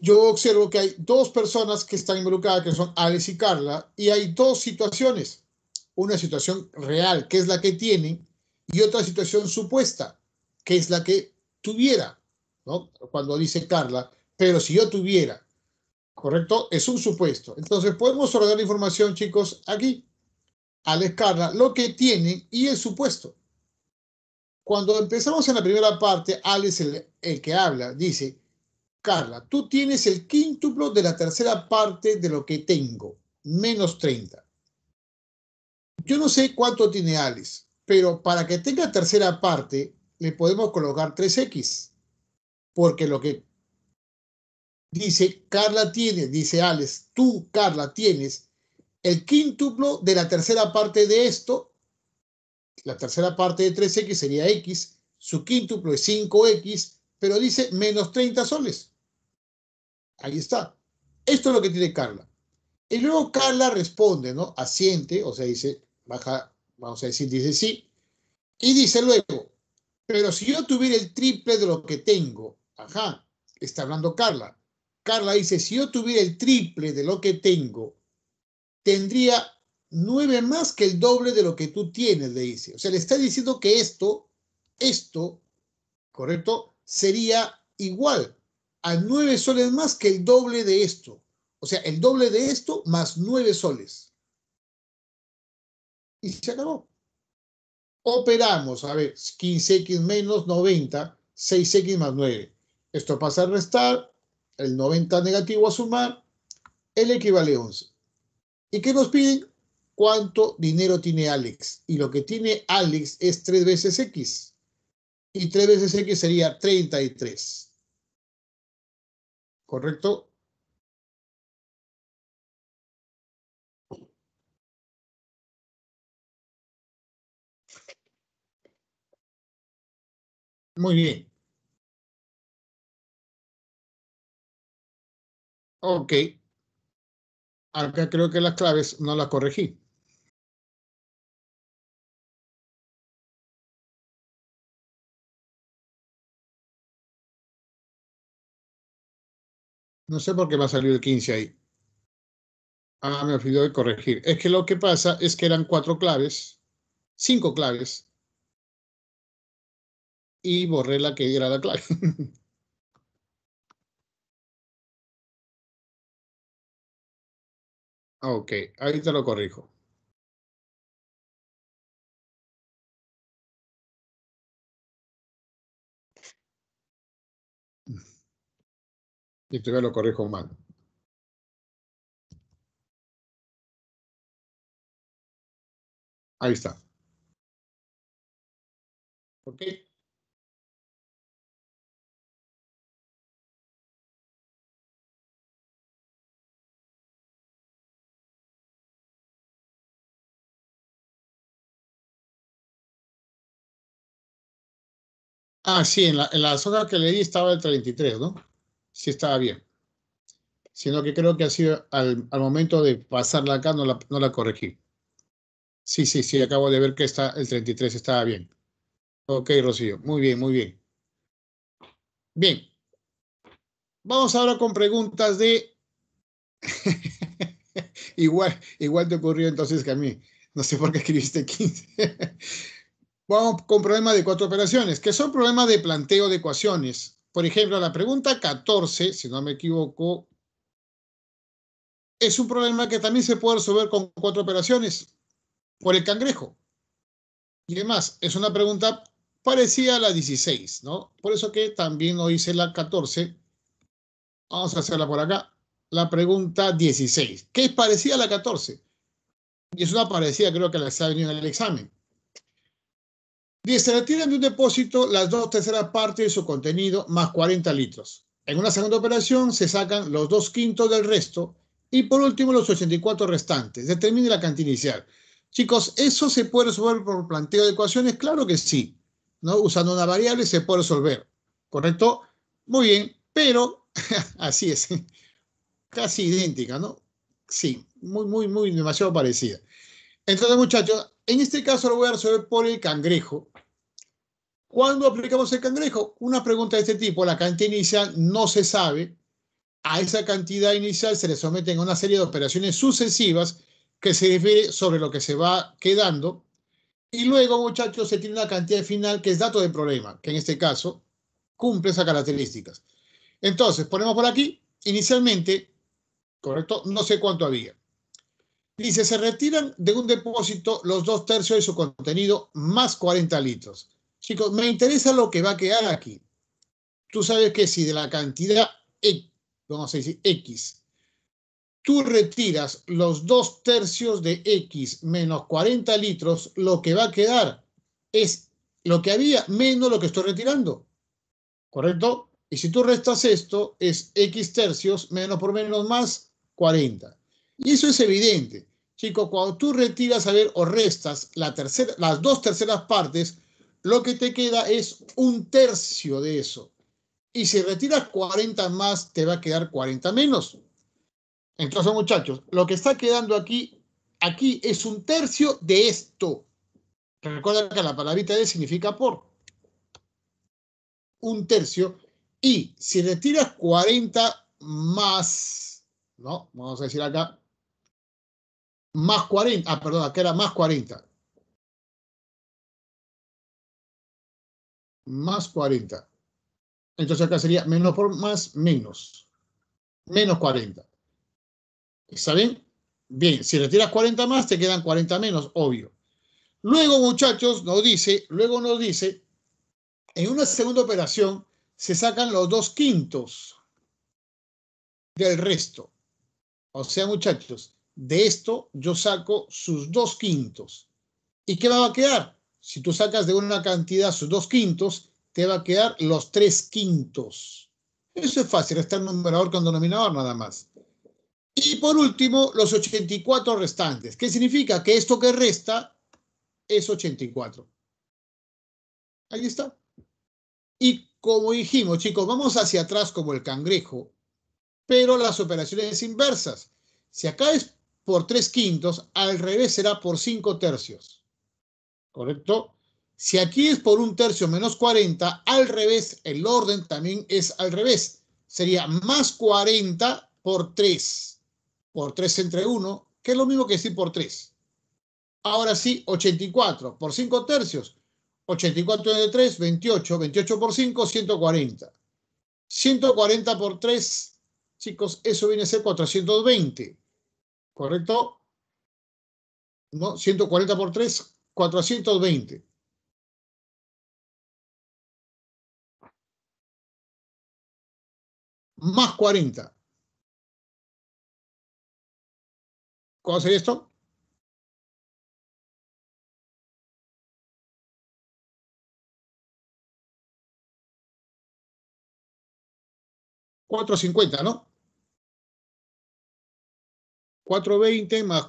Yo observo que hay dos personas que están involucradas, que son Alex y Carla, y hay dos situaciones. Una situación real, que es la que tienen, y otra situación supuesta, que es la que tuviera, ¿no? Cuando dice Carla, pero si yo tuviera, ¿correcto? Es un supuesto. Entonces podemos ordenar la información, chicos, aquí, a Carla, lo que tienen y el supuesto. Cuando empezamos en la primera parte, Alex, el, que habla, dice, Carla, tú tienes el quíntuplo de la tercera parte de lo que tengo, menos 30. Yo no sé cuánto tiene Alex, pero para que tenga tercera parte, le podemos colocar 3x, porque lo que Dice, Carla tiene, dice Alex, tú, Carla, tienes el quíntuplo de la tercera parte de esto. La tercera parte de 3x sería x, su quíntuplo es 5x, pero dice menos 30 soles. Ahí está. Esto es lo que tiene Carla. Y luego Carla responde, ¿no? Asiente, o sea, dice, baja, vamos a decir, dice sí. Y dice luego, pero si yo tuviera el triple de lo que tengo, ajá, está hablando Carla, Carla dice, si yo tuviera el triple de lo que tengo, tendría nueve más que el doble de lo que tú tienes, le dice. O sea, le está diciendo que esto, esto, ¿correcto? Sería igual a nueve soles más que el doble de esto. O sea, el doble de esto más nueve soles. Y se acabó. Operamos, a ver, 15x menos 90, 6x más 9. Esto pasa a restar, el 90 negativo a sumar, el equivale a 11. ¿Y qué nos piden? ¿Cuánto dinero tiene Alex? Y lo que tiene Alex es 3 veces X. Y 3 veces X sería 33. ¿Correcto? Muy bien. Ok. Acá creo que las claves no las corregí. No sé por qué me ha salido el 15 ahí. Ah, me olvidó de corregir. Es que lo que pasa es que eran cuatro claves, cinco claves, y borré la que era la clave. [LAUGHS] Ah, ok, ahí te lo corrijo. Y todavía lo corrijo mal. Ahí está. ¿Ok? Ah, sí, en la, en que leí estaba el 33, ¿no? Sí, estaba bien. Sino que creo que ha sido al, momento de pasarla acá, no la, no la corregí. Sí, sí, sí, acabo de ver que está el 33 estaba bien. Ok, Rocío, muy bien, muy bien. Bien. Vamos ahora con preguntas de... [LAUGHS] igual, igual te ocurrió entonces que a mí. No sé por qué escribiste 15. Vamos con problemas de cuatro operaciones, que son problemas de planteo de ecuaciones. Por ejemplo, la pregunta 14, si no me equivoco, es un problema que también se puede resolver con cuatro operaciones por el cangrejo. Y demás. es una pregunta parecida a la 16, ¿no? Por eso que también lo hice la 14. Vamos a hacerla por acá. La pregunta 16, que es parecida a la 14. Y es una parecida, creo que la que se ha venido en el examen. Y se retiran de un depósito las dos terceras partes de su contenido más 40 litros. En una segunda operación se sacan los dos quintos del resto y por último los 84 restantes. Determine la cantidad inicial. Chicos, ¿eso se puede resolver por planteo de ecuaciones? Claro que sí. ¿no? Usando una variable se puede resolver. ¿Correcto? Muy bien, pero [LAUGHS] así es. Casi idéntica, ¿no? Sí, muy, muy, muy demasiado parecida. Entonces, muchachos, en este caso lo voy a resolver por el cangrejo. Cuando aplicamos el cangrejo? Una pregunta de este tipo, la cantidad inicial no se sabe. A esa cantidad inicial se le someten a una serie de operaciones sucesivas que se refiere sobre lo que se va quedando. Y luego, muchachos, se tiene una cantidad final que es dato de problema, que en este caso cumple esas características. Entonces, ponemos por aquí, inicialmente, correcto, no sé cuánto había. Dice, se retiran de un depósito los dos tercios de su contenido más 40 litros. Chicos, me interesa lo que va a quedar aquí. Tú sabes que si de la cantidad X, vamos X, tú retiras los dos tercios de X menos 40 litros, lo que va a quedar es lo que había menos lo que estoy retirando. ¿Correcto? Y si tú restas esto, es X tercios menos por menos más 40. Y eso es evidente. Chicos, cuando tú retiras, a ver, o restas la tercera, las dos terceras partes, lo que te queda es un tercio de eso. Y si retiras 40 más, te va a quedar 40 menos. Entonces, muchachos, lo que está quedando aquí, aquí es un tercio de esto. Recuerda que la palabrita de significa por. Un tercio. Y si retiras 40 más, ¿no? Vamos a decir acá, más 40, ah, perdón, acá era más 40. más 40. Entonces acá sería menos por más, menos. Menos 40. ¿Está bien? Bien, si retiras 40 más, te quedan 40 menos, obvio. Luego, muchachos, nos dice, luego nos dice, en una segunda operación se sacan los dos quintos del resto. O sea, muchachos, de esto yo saco sus dos quintos. ¿Y qué me va a quedar? Si tú sacas de una cantidad sus dos quintos, te va a quedar los tres quintos. Eso es fácil, está el numerador con denominador nada más. Y por último, los 84 restantes. ¿Qué significa? Que esto que resta es 84. Ahí está. Y como dijimos, chicos, vamos hacia atrás como el cangrejo, pero las operaciones inversas. Si acá es por tres quintos, al revés será por cinco tercios. ¿correcto? Si aquí es por un tercio menos 40, al revés, el orden también es al revés. Sería más 40 por 3, por 3 entre 1, que es lo mismo que decir por 3. Ahora sí, 84 por 5 tercios. 84 entre 3, 28. 28 por 5, 140. 140 por 3, chicos, eso viene a ser 420. ¿Correcto? ¿No? 140 por 3, cuatrocientos veinte Más 40. se sería esto? Cuatro cincuenta, ¿no? Cuatro veinte más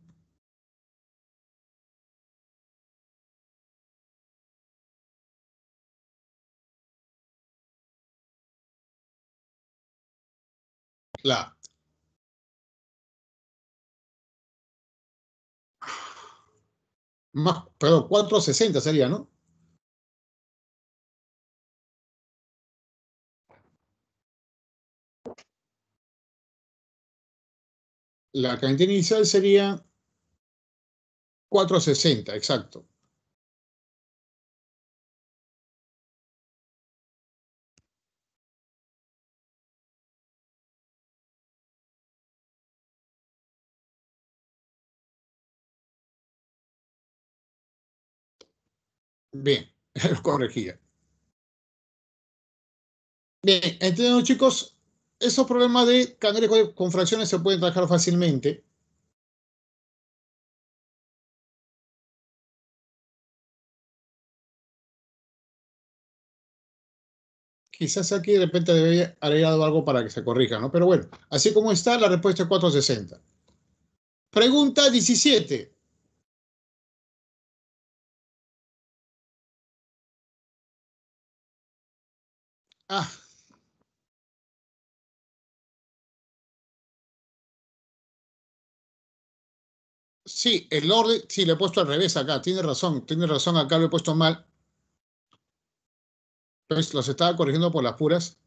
Claro. Más, perdón, 460 sería, ¿no? La cantidad inicial sería 460, exacto. Bien, lo [LAUGHS] corregía. Bien, entonces chicos, esos problemas de canales con fracciones se pueden trabajar fácilmente. Quizás aquí de repente debería haber dado algo para que se corrija, ¿no? Pero bueno, así como está, la respuesta es 460. Pregunta 17. Ah. Sí, el orden, sí, le he puesto al revés acá, tiene razón, tiene razón, acá lo he puesto mal. Entonces, los estaba corrigiendo por las puras.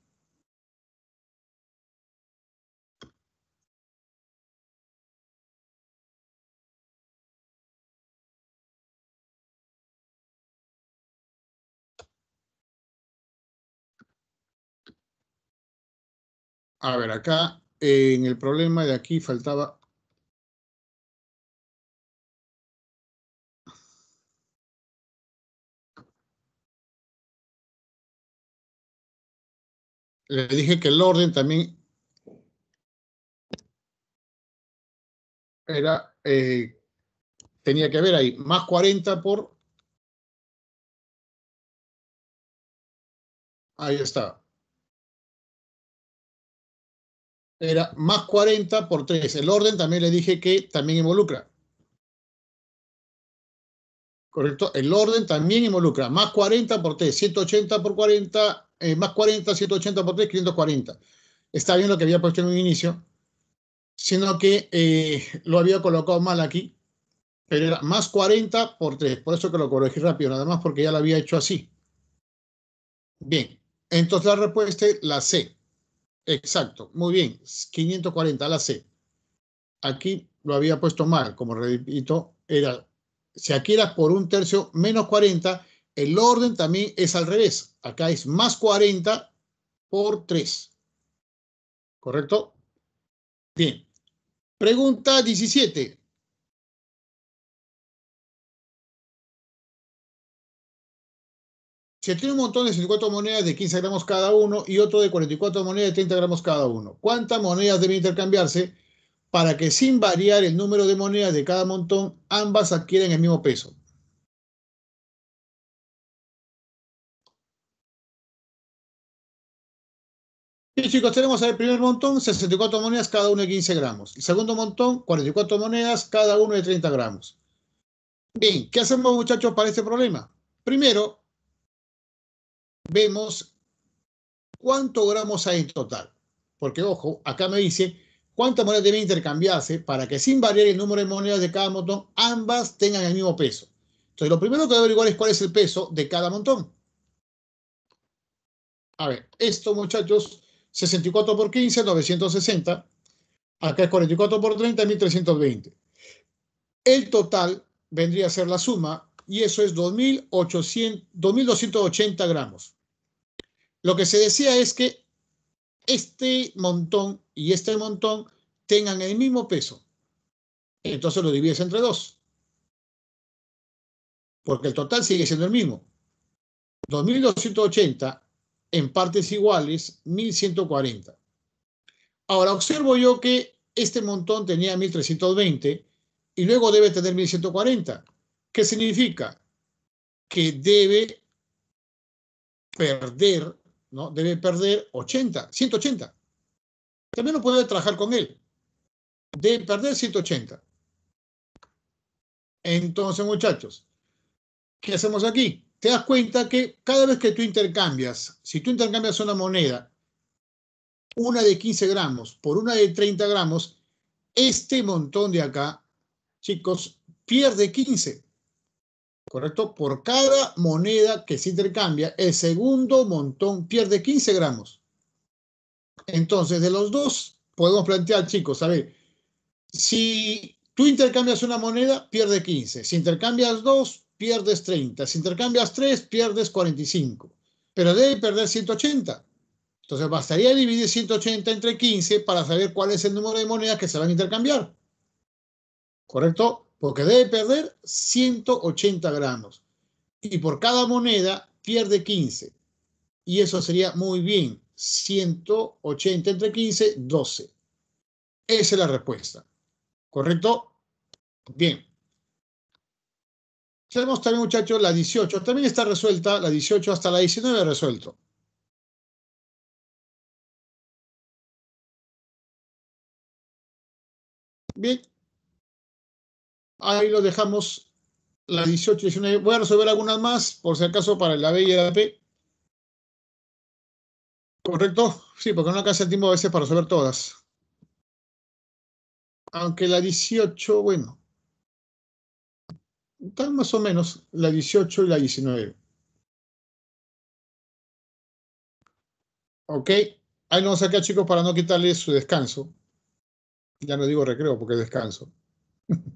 A ver, acá en el problema de aquí faltaba... Le dije que el orden también era, eh, tenía que ver ahí, más 40 por... Ahí está. era más 40 por 3. El orden también le dije que también involucra. ¿Correcto? El orden también involucra más 40 por 3, 180 por 40, eh, más 40, 180 por 3, 540. Está bien lo que había puesto en un inicio, sino que eh, lo había colocado mal aquí, pero era más 40 por 3. Por eso que lo corregí rápido, nada más porque ya lo había hecho así. Bien, entonces la respuesta es la C. Exacto, muy bien, 540, la C. Aquí lo había puesto mal, como repito, era, si aquí era por un tercio menos 40, el orden también es al revés. Acá es más 40 por 3. ¿Correcto? Bien. Pregunta 17. Si tiene un montón de 64 monedas de 15 gramos cada uno y otro de 44 monedas de 30 gramos cada uno. ¿Cuántas monedas deben intercambiarse para que sin variar el número de monedas de cada montón, ambas adquieren el mismo peso? Bien chicos, tenemos el primer montón, 64 monedas, cada uno de 15 gramos. El segundo montón, 44 monedas, cada uno de 30 gramos. Bien, ¿qué hacemos muchachos para este problema? Primero, vemos cuánto gramos hay en total. Porque, ojo, acá me dice cuántas monedas debe intercambiarse para que sin variar el número de monedas de cada montón, ambas tengan el mismo peso. Entonces, lo primero que debo averiguar es cuál es el peso de cada montón. A ver, esto, muchachos, 64 por 15, 960. Acá es 44 por 30, 1320. El total vendría a ser la suma y eso es 2.280 gramos. Lo que se decía es que este montón y este montón tengan el mismo peso. Entonces lo divides entre dos. Porque el total sigue siendo el mismo. 2.280 en partes iguales, 1.140. Ahora observo yo que este montón tenía 1.320 y luego debe tener 1.140. ¿Qué significa? Que debe perder, ¿no? Debe perder 80, 180. También no puede trabajar con él. Debe perder 180. Entonces, muchachos, ¿qué hacemos aquí? Te das cuenta que cada vez que tú intercambias, si tú intercambias una moneda, una de 15 gramos por una de 30 gramos, este montón de acá, chicos, pierde 15. ¿correcto? Por cada moneda que se intercambia, el segundo montón pierde 15 gramos. Entonces, de los dos, podemos plantear, chicos, a ver, si tú intercambias una moneda, pierde 15. Si intercambias dos, pierdes 30. Si intercambias tres, pierdes 45. Pero debe perder 180. Entonces, bastaría dividir 180 entre 15 para saber cuál es el número de monedas que se van a intercambiar. ¿Correcto? porque debe perder 180 gramos y por cada moneda pierde 15. Y eso sería muy bien, 180 entre 15, 12. Esa es la respuesta. ¿Correcto? Bien. Tenemos también, muchachos, la 18. También está resuelta, la 18 hasta la 19 resuelto. Bien, Ahí lo dejamos La 18 y 19. Voy a resolver algunas más, por si acaso, para la B y la P. ¿Correcto? Sí, porque no alcanza el tiempo a veces para resolver todas. Aunque la 18, bueno. Están más o menos la 18 y la 19. Ok. Ahí nos vamos a chicos, para no quitarles su descanso. Ya no digo recreo porque es descanso. [LAUGHS]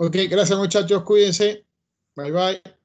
Ok, gracias muchachos, cuídense. Bye bye.